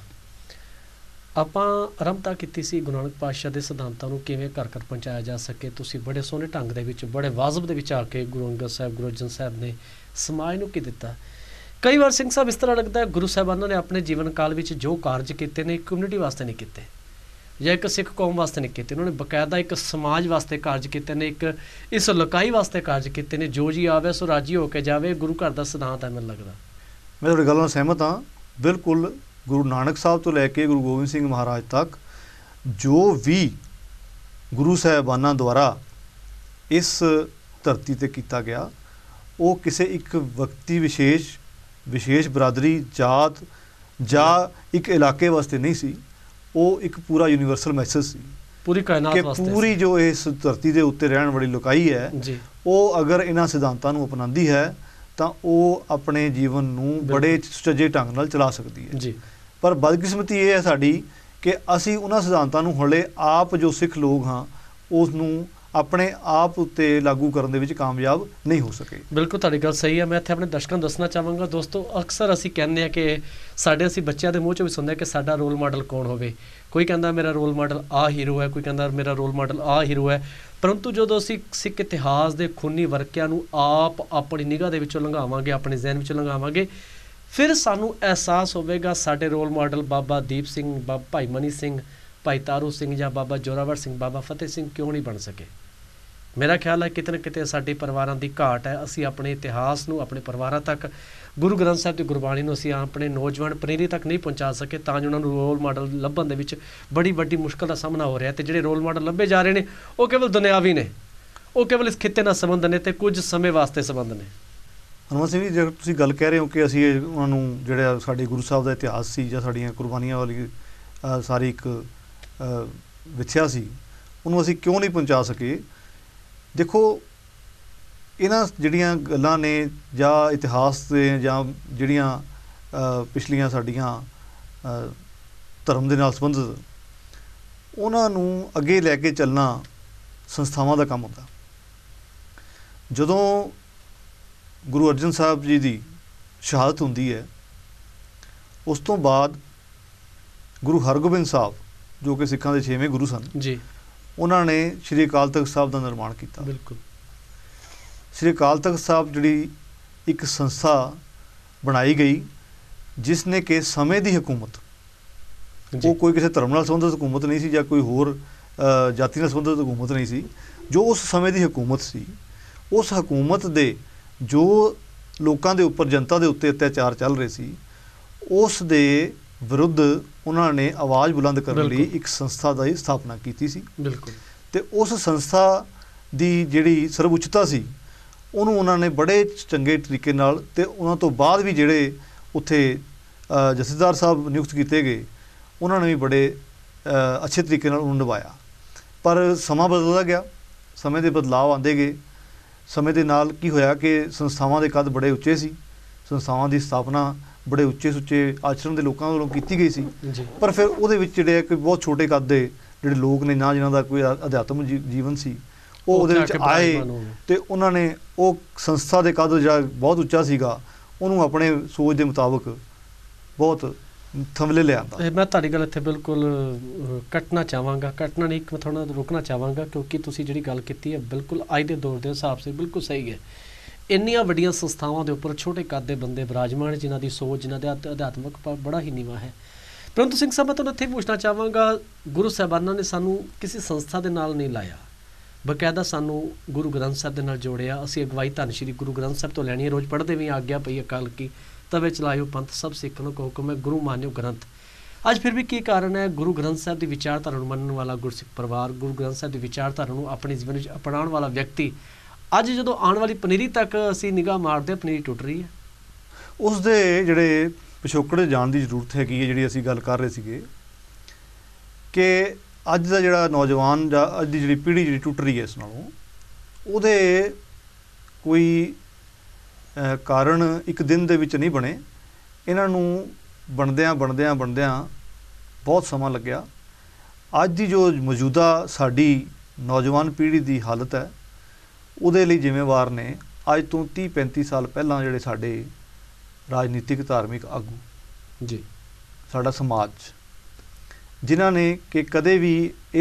ਆਪਾਂ ਆਰੰਭਤਾ ਕੀਤੀ ਸੀ ਗੁਰੂ ਨਾਨਕ ਪਾਤਸ਼ਾਹ ਦੇ ਸਿਧਾਂਤਾਂ ਨੂੰ ਕਿਵੇਂ ਘਰ ਘਰ ਪਹੁੰਚਾਇਆ ਜਾ ਸਕੇ ਤੁਸੀਂ ਬੜੇ ਸੋਹਣੇ ਢੰਗ ਦੇ ਵਿੱਚ ਬੜੇ ਵਾਜ਼ਬ ਦੇ ਵਿਚਾਰ ਕੇ ਗੁਰੂ ਅੰਗਦ ਸਾਹਿਬ ਗੁਰੂ ਅਰਜਨ ਸਾਹਿਬ ਨੇ ਸਮਾਜ ਨੂੰ ਕੀ ਦਿੱਤਾ ਕਈ ਵਾਰ ਸਿੰਘ ਸਾਹਿਬ ਇਸ ਤਰ੍ਹਾਂ ਲੱਗਦਾ ਹੈ ਗੁਰੂ ਸਾਹਿਬਾਨਾਂ ਨੇ ਆਪਣੇ ਜੀਵਨ ਕਾਲ ਵਿੱਚ ਜੋ ਕਾਰਜ ਕੀਤੇ ਨੇ ਕਮਿਊਨਿਟੀ ਵਾਸਤੇ ਨਹੀਂ ਕੀਤੇ ਜਾਂ ਇੱਕ ਸਿੱਖ ਕੌਮ ਵਾਸਤੇ ਨਹੀਂ ਕੀਤੇ ਉਹਨਾਂ ਨੇ ਬਕਾਇਦਾ ਇੱਕ ਸਮਾਜ ਵਾਸਤੇ ਕਾਰਜ ਕੀਤੇ ਨੇ ਇੱਕ ਇਸ ਲੋਕਾਈ ਵਾਸਤੇ ਕਾਰਜ ਕੀਤੇ ਨੇ ਜੋ ਜੀ ਆਵੇ ਸੋ ਰਾਜੀ ਹੋ ਕੇ ਜਾਵੇ ਗੁਰੂ ਘਰ ਦਾ ਸਿਧਾਂਤ ਹੈ ਮੈਨੂੰ ਲੱਗਦਾ ਮੈਂ ਤੁਹਾਡੀ ਗੱਲ ਨਾਲ ਸਹਿਮਤ ਹਾਂ ਬਿਲਕੁਲ ਗੁਰੂ ਨਾਨਕ ਸਾਹਿਬ ਤੋਂ ਲੈ ਕੇ ਗੁਰੂ ਗੋਬਿੰਦ ਸਿੰਘ ਮਹਾਰਾਜ ਤੱਕ ਜੋ ਵੀ ਗੁਰੂ ਸਾਹਿਬਾਨਾਂ ਦੁਆਰਾ ਇਸ ਧਰਤੀ ਤੇ ਕੀਤਾ ਗਿਆ ਉਹ ਕਿਸੇ ਇੱਕ ਵਿਅਕਤੀ ਵਿਸ਼ੇਸ਼ ਵਿਸ਼ੇਸ਼ ਬਰਾਦਰੀ ਜਾਤ ਜਾਂ ਇੱਕ ਇਲਾਕੇ ਵਾਸਤੇ ਨਹੀਂ ਸੀ ਉਹ ਇੱਕ ਪੂਰਾ ਯੂਨੀਵਰਸਲ ਮੈਸੇਜ ਸੀ ਪੂਰੀ ਕਾਇਨਾਤ ਵਾਸਤੇ ਕਿ ਪੂਰੀ ਜੋ ਇਸ ਧਰਤੀ ਦੇ ਉੱਤੇ ਰਹਿਣ ਵਾਲੀ ਲੋਕਾਈ ਹੈ ਉਹ ਅਗਰ ਇਹਨਾਂ ਸਿਧਾਂਤਾਂ ਨੂੰ ਅਪਣਾਉਂਦੀ ਹੈ ਤਾਂ ਉਹ ਆਪਣੇ ਜੀਵਨ ਨੂੰ ਬੜੇ ਸੁਚੱਜੇ ਢੰਗ ਨਾਲ ਚਲਾ ਸਕਦੀ ਹੈ ਜੀ ਪਰ ਬਦਕਿਸਮਤੀ ਇਹ ਹੈ ਸਾਡੀ ਕਿ ਅਸੀਂ ਉਹਨਾਂ ਸਿਧਾਂਤਾਂ ਨੂੰ ਹਲੇ ਆਪ ਜੋ ਸਿੱਖ ਲੋਕ ਹਾਂ ਉਸ ਨੂੰ ਆਪਣੇ ਆਪ ਉੱਤੇ ਲਾਗੂ ਕਰਨ ਦੇ ਵਿੱਚ ਕਾਮਯਾਬ ਨਹੀਂ ਹੋ ਸਕੇ ਬਿਲਕੁਲ ਤੁਹਾਡੀ ਗੱਲ ਸਹੀ ਹੈ ਮੈਂ ਇੱਥੇ ਆਪਣੇ ਦਰਸ਼ਕਾਂ ਨੂੰ ਦੱਸਣਾ ਚਾਹਾਂਗਾ ਦੋਸਤੋ ਅਕਸਰ ਅਸੀਂ ਕਹਿੰਦੇ ਆ ਕਿ ਸਾਡੇ ਅਸੀਂ ਬੱਚਿਆਂ ਦੇ ਮੂੰਹ ਚੋਂ ਵੀ ਸੁਣਦੇ ਆ ਕਿ ਸਾਡਾ ਰੋਲ ਮਾਡਲ ਕੌਣ ਹੋਵੇ ਕੋਈ ਕਹਿੰਦਾ ਮੇਰਾ ਰੋਲ ਮਾਡਲ ਆ ਹੀਰੋ ਹੈ ਕੋਈ ਕਹਿੰਦਾ ਮੇਰਾ ਰੋਲ ਮਾਡਲ ਆ ਹੀਰੋ ਹੈ ਪਰੰਤੂ ਜਦੋਂ ਅਸੀਂ ਸਿੱਖ ਇਤਿਹਾਸ ਦੇ ਖੂਨੀ ਵਰਕਿਆਂ ਨੂੰ ਆਪ ਆਪਣੀ ਨਿਗਾਹ ਦੇ ਵਿੱਚੋਂ ਲੰਘਾਵਾਂਗੇ ਆਪਣੇ ਜ਼ਿਹਨ ਵਿੱਚੋਂ ਲੰਘਾਵਾਂਗੇ ਫਿਰ ਸਾਨੂੰ ਅਹਿਸਾਸ ਹੋਵੇਗਾ ਸਾਡੇ ਰੋਲ ਮਾਡਲ ਬਾਬਾ ਦੀਪ ਸਿੰਘ ਬਾਬਾ ਭਾਈ ਮਨੀ ਸਿੰਘ ਭਾਈ ਤਾਰੂ ਸਿੰਘ ਜਾਂ ਬਾਬਾ ਜੋਰਾਵਰ ਸਿੰਘ ਬਾਬਾ ਫਤਿਹ ਸਿੰਘ ਕਿਉਂ ਨਹੀਂ ਬਣ ਸਕੇ ਮੇਰਾ ਖਿਆਲ ਹੈ ਕਿਤਨੇ ਕਿਤੇ ਸਾਡੇ ਪਰਿਵਾਰਾਂ ਦੀ ਘਾਟ ਹੈ ਅਸੀਂ ਆਪਣੇ ਇਤਿਹਾਸ ਨੂੰ ਆਪਣੇ ਪਰਿਵਾਰਾਂ ਤੱਕ ਗੁਰੂ ਗ੍ਰੰਥ ਸਾਹਿਬ ਦੀ ਗੁਰਬਾਣੀ ਨੂੰ ਅਸੀਂ ਆਪਣੇ ਨੌਜਵਾਨ ਪਨੀਰੀ ਤੱਕ ਨਹੀਂ ਪਹੁੰਚਾ ਸਕੇ ਤਾਂ ਜੋ ਉਹਨਾਂ ਨੂੰ ਰੋਲ ਮਾਡਲ ਲੱਭਣ ਦੇ ਵਿੱਚ ਬੜੀ ਵੱਡੀ ਮੁਸ਼ਕਲ ਦਾ ਸਾਹਮਣਾ ਹੋ ਰਿਹਾ ਤੇ ਜਿਹੜੇ ਰੋਲ ਮਾਡਲ ਲੱਭੇ ਜਾ ਰਹੇ ਨੇ ਉਹ ਕੇਵਲ ਦੁਨਿਆਵੀ ਨੇ ਉਹ ਕੇਵਲ ਇਸ ਖਿੱਤੇ ਨਾਲ ਸੰਬੰਧ ਨੇ ਤੇ ਕੁਝ ਸਮੇਂ ਵਾਸਤੇ ਸੰਬੰਧ ਨੇ ਹਨੂਮਾਨ ਸਿੰਘ ਜੀ ਜੇ ਤੁਸੀਂ ਗੱਲ ਕਹਿ ਰਹੇ ਹੋ ਕਿ ਅਸੀਂ ਉਹਨਾਂ ਨੂੰ ਜਿਹੜਾ ਸਾਡੇ ਗੁਰੂ ਸਾਹਿਬ ਦਾ ਇਤਿਹਾਸ ਸੀ ਜਾਂ ਸਾਡੀਆਂ ਕੁਰਬਾਨੀਆਂ ਵਾਲੀ ਸਾਰੀ ਇੱਕ ਵਿਥਿਆ ਸੀ ਉਹਨੂੰ ਅਸੀਂ ਕਿਉਂ ਨਹੀਂ ਪਹੁੰਚਾ ਸਕੇ ਦੇਖੋ ਇਹਨਾਂ ਜਿਹੜੀਆਂ ਗੱਲਾਂ ਨੇ ਜਾਂ ਇਤਿਹਾਸ ਦੇ ਜਾਂ ਜਿਹੜੀਆਂ ਪਿਛਲੀਆਂ ਸਾਡੀਆਂ ਧਰਮ ਦੇ ਨਾਲ ਸੰਬੰਧਿਤ ਉਹਨਾਂ ਨੂੰ ਅੱਗੇ ਲੈ ਕੇ ਚੱਲਣਾ ਸੰਸਥਾਵਾਂ ਦਾ ਕੰਮ ਹੁੰਦਾ ਜਦੋਂ ਗੁਰੂ ਅਰਜਨ ਸਾਹਿਬ ਜੀ ਦੀ ਸ਼ਹਾਦਤ ਹੁੰਦੀ ਹੈ ਉਸ ਤੋਂ ਬਾਅਦ ਗੁਰੂ ਹਰਗੋਬਿੰਦ ਸਾਹਿਬ ਜੋ ਕਿ ਸਿੱਖਾਂ ਦੇ 6ਵੇਂ ਗੁਰੂ ਸਨ ਜੀ ਉਹਨਾਂ ਨੇ ਸ੍ਰੀ ਅਕਾਲ ਤਖਤ ਸਾਹਿਬ ਦਾ ਨਿਰਮਾਣ ਕੀਤਾ ਬਿਲਕੁਲ ਸ੍ਰੀ ਅਕਾਲ ਤਖਤ ਸਾਹਿਬ ਜਿਹੜੀ ਇੱਕ ਸੰਸਥਾ ਬਣਾਈ ਗਈ ਜਿਸ ਨੇ ਕਿ ਸਮੇਂ ਦੀ ਹਕੂਮਤ ਉਹ ਕੋਈ ਕਿਸੇ ਧਰਮ ਨਾਲ ਸੰਬੰਧਿਤ ਹਕੂਮਤ ਨਹੀਂ ਸੀ ਜਾਂ ਕੋਈ ਹੋਰ ਜਾਤੀ ਨਾਲ ਸੰਬੰਧਿਤ ਹਕੂਮਤ ਨਹੀਂ ਸੀ ਜੋ ਉਸ ਸਮੇਂ ਦੀ ਹਕੂਮਤ ਸੀ ਉਸ ਹਕੂਮਤ ਦੇ ਜੋ ਲੋਕਾਂ ਦੇ ਉੱਪਰ ਜਨਤਾ ਦੇ ਉੱਤੇ ਅਤਿਆਚਾਰ ਚੱਲ ਰਹੇ ਸੀ ਉਸ ਦੇ ਵਿਰੁੱਧ ਉਹਨਾਂ ਨੇ ਆਵਾਜ਼ ਬੁਲੰਦ ਕਰਨ ਲਈ ਇੱਕ ਸੰਸਥਾ ਦਾ ਹੀ ਸਥਾਪਨਾ ਕੀਤੀ ਸੀ ਬਿਲਕੁਲ ਤੇ ਉਸ ਸੰਸਥਾ ਦੀ ਜਿਹੜੀ ਸਰਵਉੱਚਤਾ ਸੀ ਉਹਨੂੰ ਉਹਨਾਂ ਨੇ ਬੜੇ ਚੰਗੇ ਤਰੀਕੇ ਨਾਲ ਤੇ ਉਹਨਾਂ ਤੋਂ ਬਾਅਦ ਵੀ ਜਿਹੜੇ ਉੱਥੇ ਜਥੇਦਾਰ ਸਾਹਿਬ ਨਿਯੁਕਤ ਕੀਤੇ ਗਏ ਉਹਨਾਂ ਨੇ ਵੀ ਬੜੇ ਅੱਛੇ ਤਰੀਕੇ ਨਾਲ ਉਹਨੂੰ ਨਿਭਾਇਆ ਪਰ ਸਮਾਂ ਬਦਲਦਾ ਗਿਆ ਸਮੇਂ ਦੇ ਬਦਲਾਅ ਆਉਂਦੇ ਗਏ ਸਮੇਂ ਦੇ ਨਾਲ ਕੀ ਹੋਇਆ ਕਿ ਸੰਸਥਾਵਾਂ ਦੇ ਕੱਦ ਬੜੇ ਉੱਚੇ ਸੀ ਸੰਸਥਾਵਾਂ ਦੀ ਸਥਾਪਨਾ ਬੜੇ ਉੱਚੇ ਸੁੱਚੇ ਆਸ਼ਰਮ ਦੇ ਲੋਕਾਂ ਵੱਲੋਂ ਕੀਤੀ ਗਈ ਸੀ ਪਰ ਫਿਰ ਉਹਦੇ ਵਿੱਚ ਜਿਹੜੇ ਕੋਈ ਬਹੁਤ ਛੋਟੇ ਕੱਦ ਦੇ ਜਿਹੜੇ ਲੋਕ ਨੇ ਨਾ ਜਿਨ੍ਹਾਂ ਦਾ ਕੋਈ ਅਧਿਆਤਮ ਜੀਵਨ ਸੀ ਉਹ ਉਹਦੇ ਵਿੱਚ ਆਏ ਤੇ ਉਹਨਾਂ ਨੇ ਉਹ ਸੰਸਥਾ ਦੇ ਕੱਦ ਜਿਹੜਾ ਬਹੁਤ ਉੱਚਾ ਸੀਗਾ ਉਹਨੂੰ ਆਪਣੇ ਸੋਚ ਦੇ ਮੁਤਾਬਕ ਬਹੁਤ ਥੰਮਲੇ ਲਿਆਂਦਾ ਮੈਂ ਤੁਹਾਡੀ ਗੱਲ ਇੱਥੇ ਬਿਲਕੁਲ ਕੱਟਣਾ ਚਾਹਾਂਗਾ ਕੱਟਣਾ ਨਹੀਂ ਇੱਕ ਮੈਂ ਰੁਕਣਾ ਚਾਹਾਂਗਾ ਕਿਉਂਕਿ ਤੁਸੀਂ ਜਿਹੜੀ ਗੱਲ ਕੀਤੀ ਹੈ ਬਿਲਕੁਲ ਅੱਜ ਦੇ ਦੌਰ ਦੇ ਹਿਸਾਬ ਸੇ ਬਿਲਕੁਲ ਸਹੀ ਹੈ ਇੰਨੀਆਂ ਵੱਡੀਆਂ ਸੰਸਥਾਵਾਂ ਦੇ ਉੱਪਰ ਛੋਟੇ ਕੱਦ ਦੇ ਬੰਦੇ ਬਰਾਜਮਾਨ ਜਿਨ੍ਹਾਂ ਦੀ ਸੋਚ ਜਿਨ੍ਹਾਂ ਦਾ ਅਧਿਆਤਮਕ ਬੜਾ ਹੀ ਨੀਵਾ ਹੈ ਪ੍ਰੰਤੂ ਸਿੰਘ ਸਾਹਿਬ ਮੈਂ ਤੁਹਾਨੂੰ ਇੱਥੇ ਪੁੱਛਣਾ ਚਾਹਾਂਗਾ ਗੁਰੂ ਸਾਹਿਬਾਨਾਂ ਨੇ ਸਾਨੂੰ ਕਿਸੇ ਸੰਸਥਾ ਦੇ ਨਾਲ ਨਹੀਂ ਲਾਇਆ ਬਕਾਇਦਾ ਸਾਨੂੰ ਗੁਰੂ ਗ੍ਰੰਥ ਸਾਹਿਬ ਦੇ ਨਾਲ ਜੋੜਿਆ ਅਸੀਂ ਅਗਵਾਈ ਧੰਨ ਸ਼੍ਰੀ ਗੁਰੂ ਗ੍ਰੰਥ ਸਾਹਿਬ ਤੋਂ ਲੈਣੀ ਹੈ ਰੋਜ਼ ਪੜ੍ਹਦੇ ਵੀ ਆਗਿਆ ਪਈ ਅਕਾਲ ਕੀ ਤਵੇ ਚਲਾਇਓ ਪੰਥ ਸਭ ਸਿੱਖਣ ਕੋ ਹੁਕਮ ਹੈ ਗੁਰੂ ਮਾਨਿਓ ਗ੍ਰੰਥ ਅੱਜ ਫਿਰ ਵੀ ਕੀ ਕਾਰਨ ਹੈ ਗੁਰੂ ਗ੍ਰੰਥ ਸਾਹਿਬ ਦੀ ਵਿਚਾਰਧਾਰਾ ਨੂੰ ਮੰਨਣ ਵਾਲਾ ਗੁਰਸਿੱਖ ਪਰਿਵਾਰ ਗੁਰੂ ਗ੍ਰੰਥ ਸਾਹਿਬ ਦੀ ਵਿਚਾਰਧਾਰਾ ਨੂੰ ਆਪਣੇ ਜੀਵਨ ਵਿੱਚ ਅਪਣਾਉਣ ਵਾਲਾ ਵਿਅਕਤੀ ਅੱਜ ਜਦੋਂ ਆਉਣ ਵਾਲੀ ਪਨੀਰੀ ਤੱਕ ਅਸੀਂ ਨਿਗਾਹ ਮਾਰਦੇ ਪਨੀਰੀ ਟੁੱਟ ਰਹੀ ਹੈ ਉਸ ਦੇ ਜਿਹੜੇ ਪਿਛੋਕੜ ਜਾਣ ਦੀ ਜ਼ਰੂਰਤ ਹੈ ਕੀ ਹੈ ਜਿਹੜੀ ਅਸੀਂ ਗੱਲ ਕਰ ਰਹੇ ਸੀਗੇ ਕਿ ਅੱਜ ਦਾ ਜਿਹੜਾ ਨੌਜਵਾਨ ਜਾਂ ਅੱਜ ਦੀ ਜਿਹੜੀ ਪੀੜ੍ਹੀ ਜਿਹੜੀ ਟੁੱਟ ਰਹੀ ਹੈ ਇਸ ਨਾਲੋਂ ਉਹਦੇ ਕੋਈ ਕਾਰਨ ਇੱਕ ਦਿਨ ਦੇ ਵਿੱਚ ਨਹੀਂ ਬਣੇ ਇਹਨਾਂ ਨੂੰ ਬਣਦਿਆਂ ਬਣਦਿਆਂ ਬਣਦਿਆਂ ਬਹੁਤ ਸਮਾਂ ਲੱਗਿਆ ਅੱਜ ਦੀ ਜੋ ਮੌਜੂਦਾ ਸਾਡੀ ਨੌਜਵਾਨ ਪੀੜ੍ਹੀ ਦੀ ਹਾਲਤ ਹੈ ਉਹਦੇ ਲਈ ਜ਼ਿੰਮੇਵਾਰ ਨੇ ਅੱਜ ਤੋਂ 30 35 ਸਾਲ ਪਹਿਲਾਂ ਜਿਹੜੇ ਸਾਡੇ ਰਾਜਨੀਤਿਕ ਧਾਰਮਿਕ ਆਗੂ ਜੀ ਸਾਡਾ ਸਮਾਜ ਜਿਨ੍ਹਾਂ ਨੇ ਕਿ ਕਦੇ ਵੀ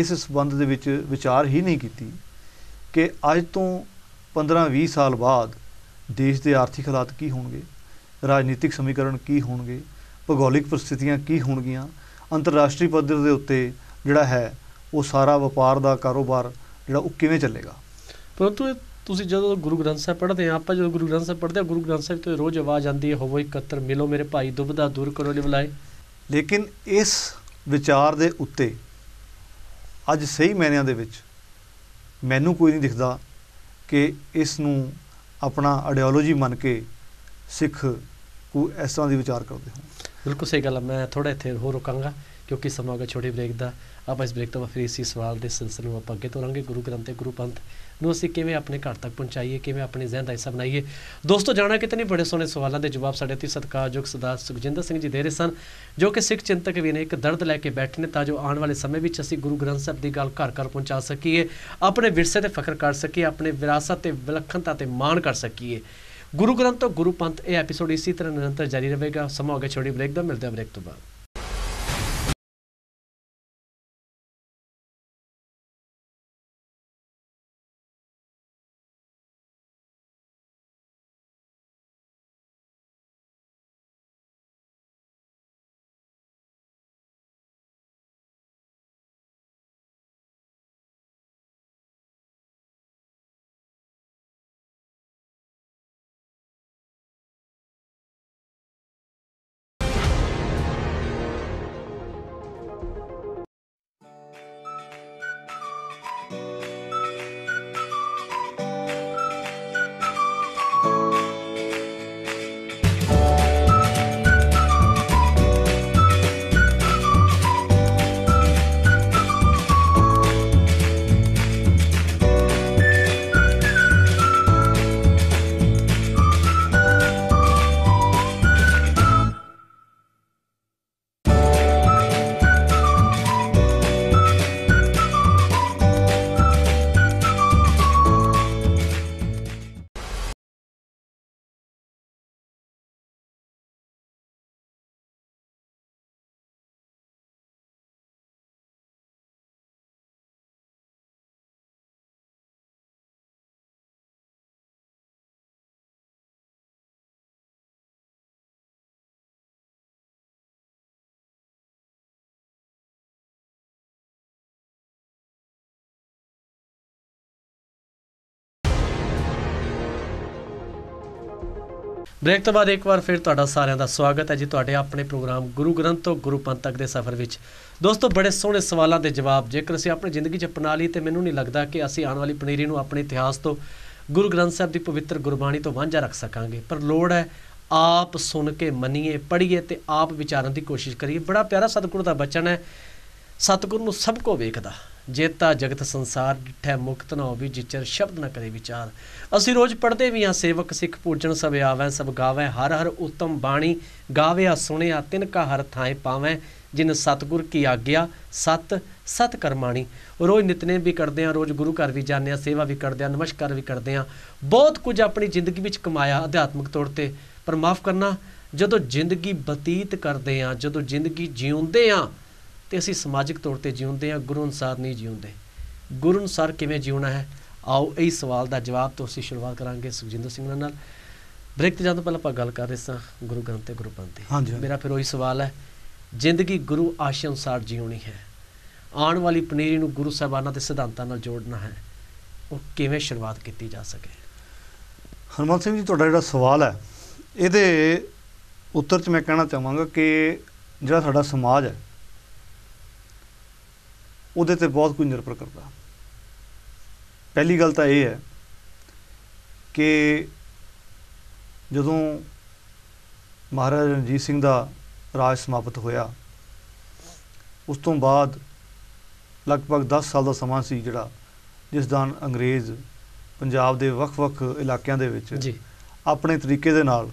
ਇਸ ਸੰਬੰਧ ਦੇ ਵਿੱਚ ਵਿਚਾਰ ਹੀ ਨਹੀਂ ਕੀਤੀ ਕਿ ਅੱਜ ਤੋਂ 15-20 ਸਾਲ ਬਾਅਦ ਦੇਸ਼ ਦੇ ਆਰਥਿਕ ਹਾਲਾਤ ਕੀ ਹੋਣਗੇ ਰਾਜਨੀਤਿਕ ਸਮੀਕਰਨ ਕੀ ਹੋਣਗੇ ਭੂਗੋਲਿਕ ਪ੍ਰਸਥਿਤੀਆਂ ਕੀ ਹੋਣਗੀਆਂ ਅੰਤਰਰਾਸ਼ਟਰੀ ਪੱਧਰ ਦੇ ਉੱਤੇ ਜਿਹੜਾ ਹੈ ਉਹ ਸਾਰਾ ਵਪਾਰ ਦਾ ਕਾਰੋਬਾਰ ਜਿਹੜਾ ਉਹ ਕਿਵੇਂ ਚੱਲੇਗਾ ਪਰੰਤੂ ਤੁਸੀਂ ਜਦੋਂ ਗੁਰੂ ਗ੍ਰੰਥ ਸਾਹਿਬ ਪੜ੍ਹਦੇ ਆ ਆਪਾਂ ਜਦੋਂ ਗੁਰੂ ਗ੍ਰੰਥ ਸਾਹਿਬ ਪੜ੍ਹਦੇ ਆ ਗੁਰੂ ਗ੍ਰੰਥ ਸਾਹਿਬ ਤੋਂ ਰੋਜ਼ ਆਵਾਜ਼ ਆਉਂਦੀ ਹੈ ਹੋਵੋ ਇਕੱਤਰ ਮਿਲੋ ਮੇਰੇ ਭਾਈ ਦੁਬਦਾ ਦੂਰ ਕਰੋ ਬੁਲਾਏ ਲੇਕਿਨ ਇਸ ਵਿਚਾਰ ਦੇ ਉੱਤੇ ਅੱਜ ਸਹੀ ਮੈਨਿਆਂ ਦੇ ਵਿੱਚ ਮੈਨੂੰ ਕੋਈ ਨਹੀਂ ਦਿਖਦਾ ਕਿ ਇਸ ਨੂੰ ਆਪਣਾ ਆਈਡੀਓਲੋਜੀ ਮੰਨ ਕੇ ਸਿੱਖ ਕੋ ਇਸ ਤਰ੍ਹਾਂ ਦੀ ਵਿਚਾਰ ਕਰਦੇ ਹੋ ਬਿਲਕੁਲ ਸਹੀ ਗੱਲ ਹੈ ਮੈਂ ਥੋੜਾ ਇੱਥੇ ਹੋਰ ਰੁਕਾਂਗਾ ਕਿਉਂਕਿ ਸਮਾਂ ਹੋ ਗਿਆ ਛੋਟੀ ਬ੍ਰੇਕ ਦਾ ਆਪਾਂ ਇਸ ਬ੍ਰੇਕ ਤੋਂ ਬਾਅਦ ਫਿਰ ਇਸੇ ਸਵਾਲ ਦੇ ਸਿਲਸਿਲੇ ਨੂੰ ਆਪਾਂ ਅੱਗੇ ਤੋਰਾਂਗੇ ਗੁਰੂ ਗ੍ਰੰਥ ਤੇ ਗੁਰੂ ਪੰਥ ਨੂੰ ਅਸੀਂ ਕਿਵੇਂ ਆਪਣੇ ਘਰ ਤੱਕ ਪਹੁੰਚਾਈਏ ਕਿਵੇਂ ਆਪਣੇ ਜ਼ਿਹਨ ਦਾ ਹਿੱਸਾ ਬਣਾਈਏ ਦੋਸਤੋ ਜਾਣਾ ਕਿਤਨੇ ਨਹੀਂ ਬੜੇ ਸੋਹਣੇ ਸਵਾਲਾਂ ਦੇ ਜਵਾਬ ਸਾਡੇ ਤੇ ਸਤਕਾਰਯੋਗ ਸਦਾ ਸੁਖਜਿੰਦਰ ਸਿੰਘ ਜੀ ਦੇ ਰਹੇ ਸਨ ਜੋ ਕਿ ਸਿੱਖ ਚਿੰਤਕ ਵੀ ਨੇ ਇੱਕ ਦਰਦ ਲੈ ਕੇ ਬੈਠੇ ਨੇ ਤਾਂ ਜੋ ਆਉਣ ਵਾਲੇ ਸਮੇਂ ਵਿੱਚ ਅਸੀਂ ਗੁਰੂ ਗ੍ਰੰਥ ਸਾਹਿਬ ਦੀ ਗੱਲ ਘਰ ਘਰ ਪਹੁੰਚਾ ਸਕੀਏ ਆਪਣੇ ਵਿਰਸੇ ਤੇ ਫਖਰ ਕਰ ਸਕੀਏ ਆਪਣੇ ਵਿਰਾਸਤ ਤੇ ਵਿਲੱਖਣਤਾ ਤੇ ਮਾਣ ਕਰ ਸਕੀਏ ਗੁਰੂ ਗ੍ਰੰਥ ਤੋਂ ਗੁਰੂ ਪੰਥ ਇਹ ਐਪੀਸੋਡ ਇਸੇ ਤਰ੍ਹਾਂ ਨਿਰੰਤਰ ਜਾਰੀ ਰਹੇਗਾ ਸਮਾਂ ਹੋ ਗਿਆ ਛੋਟੀ ਬ੍ਰੇਕ ਦਾ ਮਿਲਦੇ ਹਾਂ ਬ੍ਰੇਕ ਤੋਂ ਬਾਅਦ ਬ੍ਰੇਕ ਤੋਂ ਬਾਅਦ ਇੱਕ ਵਾਰ ਫਿਰ ਤੁਹਾਡਾ ਸਾਰਿਆਂ ਦਾ ਸਵਾਗਤ ਹੈ ਜੀ ਤੁਹਾਡੇ ਆਪਣੇ ਪ੍ਰੋਗਰਾਮ ਗੁਰੂ ਗ੍ਰੰਥ ਤੋਂ ਗੁਰੂ ਪੰਥ ਤੱਕ ਦੇ ਸਫ਼ਰ ਵਿੱਚ ਦੋਸਤੋ ਬੜੇ ਸੋਹਣੇ ਸਵਾਲਾਂ ਦੇ ਜਵਾਬ ਜੇਕਰ ਅਸੀਂ ਆਪਣੀ ਜ਼ਿੰਦਗੀ 'ਚ ਅਪਣਾ ਲਈ ਤੇ ਮੈਨੂੰ ਨਹੀਂ ਲੱਗਦਾ ਕਿ ਅਸੀਂ ਆਉਣ ਵਾਲੀ ਪਨੀਰੀ ਨੂੰ ਆਪਣੇ ਇਤਿਹਾਸ ਤੋਂ ਗੁਰੂ ਗ੍ਰੰਥ ਸਾਹਿਬ ਦੀ ਪਵਿੱਤਰ ਗੁਰਬਾਣੀ ਤੋਂ ਵਾਂਝਾ ਰੱਖ ਸਕਾਂਗੇ ਪਰ ਲੋੜ ਹੈ ਆਪ ਸੁਣ ਕੇ ਮੰਨੀਏ ਪੜ੍ਹੀਏ ਤੇ ਆਪ ਵਿਚਾਰਨ ਦੀ ਕੋਸ਼ਿਸ਼ ਕਰੀਏ ਬੜਾ ਪਿਆਰਾ ਸਤਿਗੁਰੂ ਦਾ ਬਚਨ ਹੈ ਸਤਿਗੁਰੂ ਨੂੰ ਸਭ ਕੋ ਵੇਖਦਾ ਜੇਤਾ ਜਗਤ ਸੰਸਾਰ ਡਿਠੈ ਮੁਕਤ ਨਾ ਹੋਵੀ ਜਿਚਰ ਸ਼ਬਦ ਨਾ ਕਰੇ ਵਿਚਾਰ ਅਸੀਂ ਰੋਜ਼ ਪੜਦੇ ਵੀ ਆਂ ਸੇਵਕ ਸਿੱਖ ਪੂਜਣ ਸਭ ਆਵੈ ਸਭ ਗਾਵੈ ਹਰ ਹਰ ਉਤਮ ਬਾਣੀ ਗਾਵਿਆ ਸੁਣਿਆ ਤਿਨ ਕਾ ਹਰ ਥਾਂ ਪਾਵੈ ਜਿਨ ਸਤਗੁਰ ਕੀ ਆਗਿਆ ਸਤ ਸਤ ਕਰਮਾਣੀ ਰੋਜ਼ ਨਿਤਨੇ ਵੀ ਕਰਦੇ ਆ ਰੋਜ਼ ਗੁਰੂ ਘਰ ਵੀ ਜਾਂਦੇ ਆ ਸੇਵਾ ਵੀ ਕਰਦੇ ਆ ਨਮਸਕਾਰ ਵੀ ਕਰਦੇ ਆ ਬਹੁਤ ਕੁਝ ਆਪਣੀ ਜ਼ਿੰਦਗੀ ਵਿੱਚ ਕਮਾਇਆ ਅਧਿਆਤਮਿਕ ਤੌਰ ਤੇ ਪਰ ਮਾਫ ਕਰਨਾ ਜਦੋਂ ਜ਼ਿੰਦਗੀ ਬਤੀਤ ਕਰਦੇ ਆ ਜਦੋਂ ਜ਼ਿੰਦਗੀ ਜਿਉਂਦੇ ਆ ਤੇ ਅਸੀਂ ਸਮਾਜਿਕ ਤੌਰ ਤੇ ਜਿਉਂਦੇ ਆ ਗੁਰੂ ਅਨਸਾਰ ਨਹੀਂ ਜਿਉਂਦੇ ਗੁਰੂ ਅਨਸਾਰ ਕਿਵੇਂ ਜਿਉਣਾ ਹੈ ਆਓ ਇਹ ਸਵਾਲ ਦਾ ਜਵਾਬ ਤੋਂ ਅਸੀਂ ਸ਼ੁਰੂਆਤ ਕਰਾਂਗੇ ਸੁਖਜਿੰਦਰ ਸਿੰਘ ਨਾਲ ਬ੍ਰੇਕ ਤੇ ਜਾਂਦੇ ਪਹਿਲਾਂ ਆਪਾਂ ਗੱਲ ਕਰ ਰਹੇ ਸਾਂ ਗੁਰੂ ਗ੍ਰੰਥ ਤੇ ਗੁਰੂ ਪੰਥ ਦੀ ਮੇਰਾ ਫਿਰ ਉਹੀ ਸਵਾਲ ਹੈ ਜ਼ਿੰਦਗੀ ਗੁਰੂ ਆਸ਼ੇ ਅਨਸਾਰ ਜਿਉਣੀ ਹੈ ਆਉਣ ਵਾਲੀ ਪਨੀਰੀ ਨੂੰ ਗੁਰੂ ਸਾਹਿਬਾਨਾਂ ਦੇ ਸਿਧਾਂਤਾਂ ਨਾਲ ਜੋੜਨਾ ਹੈ ਉਹ ਕਿਵੇਂ ਸ਼ੁਰੂਆਤ ਕੀਤੀ ਜਾ ਸਕੇ ਹਰਮਨ ਸਿੰਘ ਜੀ ਤੁਹਾਡਾ ਜਿਹੜਾ ਸਵਾਲ ਹੈ ਇਹਦੇ ਉੱਤਰ 'ਚ ਮੈਂ ਕਹਿਣਾ ਚਾਹਾਂਗਾ ਕਿ ਜਿਹੜਾ ਸਾਡਾ ਸਮਾਜ ਹੈ ਉਹਦੇ ਤੇ ਬਹੁਤ ਕੁਝ ਨਿਰਭਰ ਕਰਦਾ ਪਹਿਲੀ ਗੱਲ ਤਾਂ ਇਹ ਹੈ ਕਿ ਜਦੋਂ ਮਹਾਰਾਜਾ ਰਣਜੀਤ ਸਿੰਘ ਦਾ ਰਾਜ ਸਮਾਪਤ ਹੋਇਆ ਉਸ ਤੋਂ ਬਾਅਦ ਲਗਭਗ 10 ਸਾਲ ਦਾ ਸਮਾਂ ਸੀ ਜਿਹੜਾ ਜਿਸ ਦਾਨ ਅੰਗਰੇਜ਼ ਪੰਜਾਬ ਦੇ ਵੱਖ-ਵੱਖ ਇਲਾਕਿਆਂ ਦੇ ਵਿੱਚ ਆਪਣੇ ਤਰੀਕੇ ਦੇ ਨਾਲ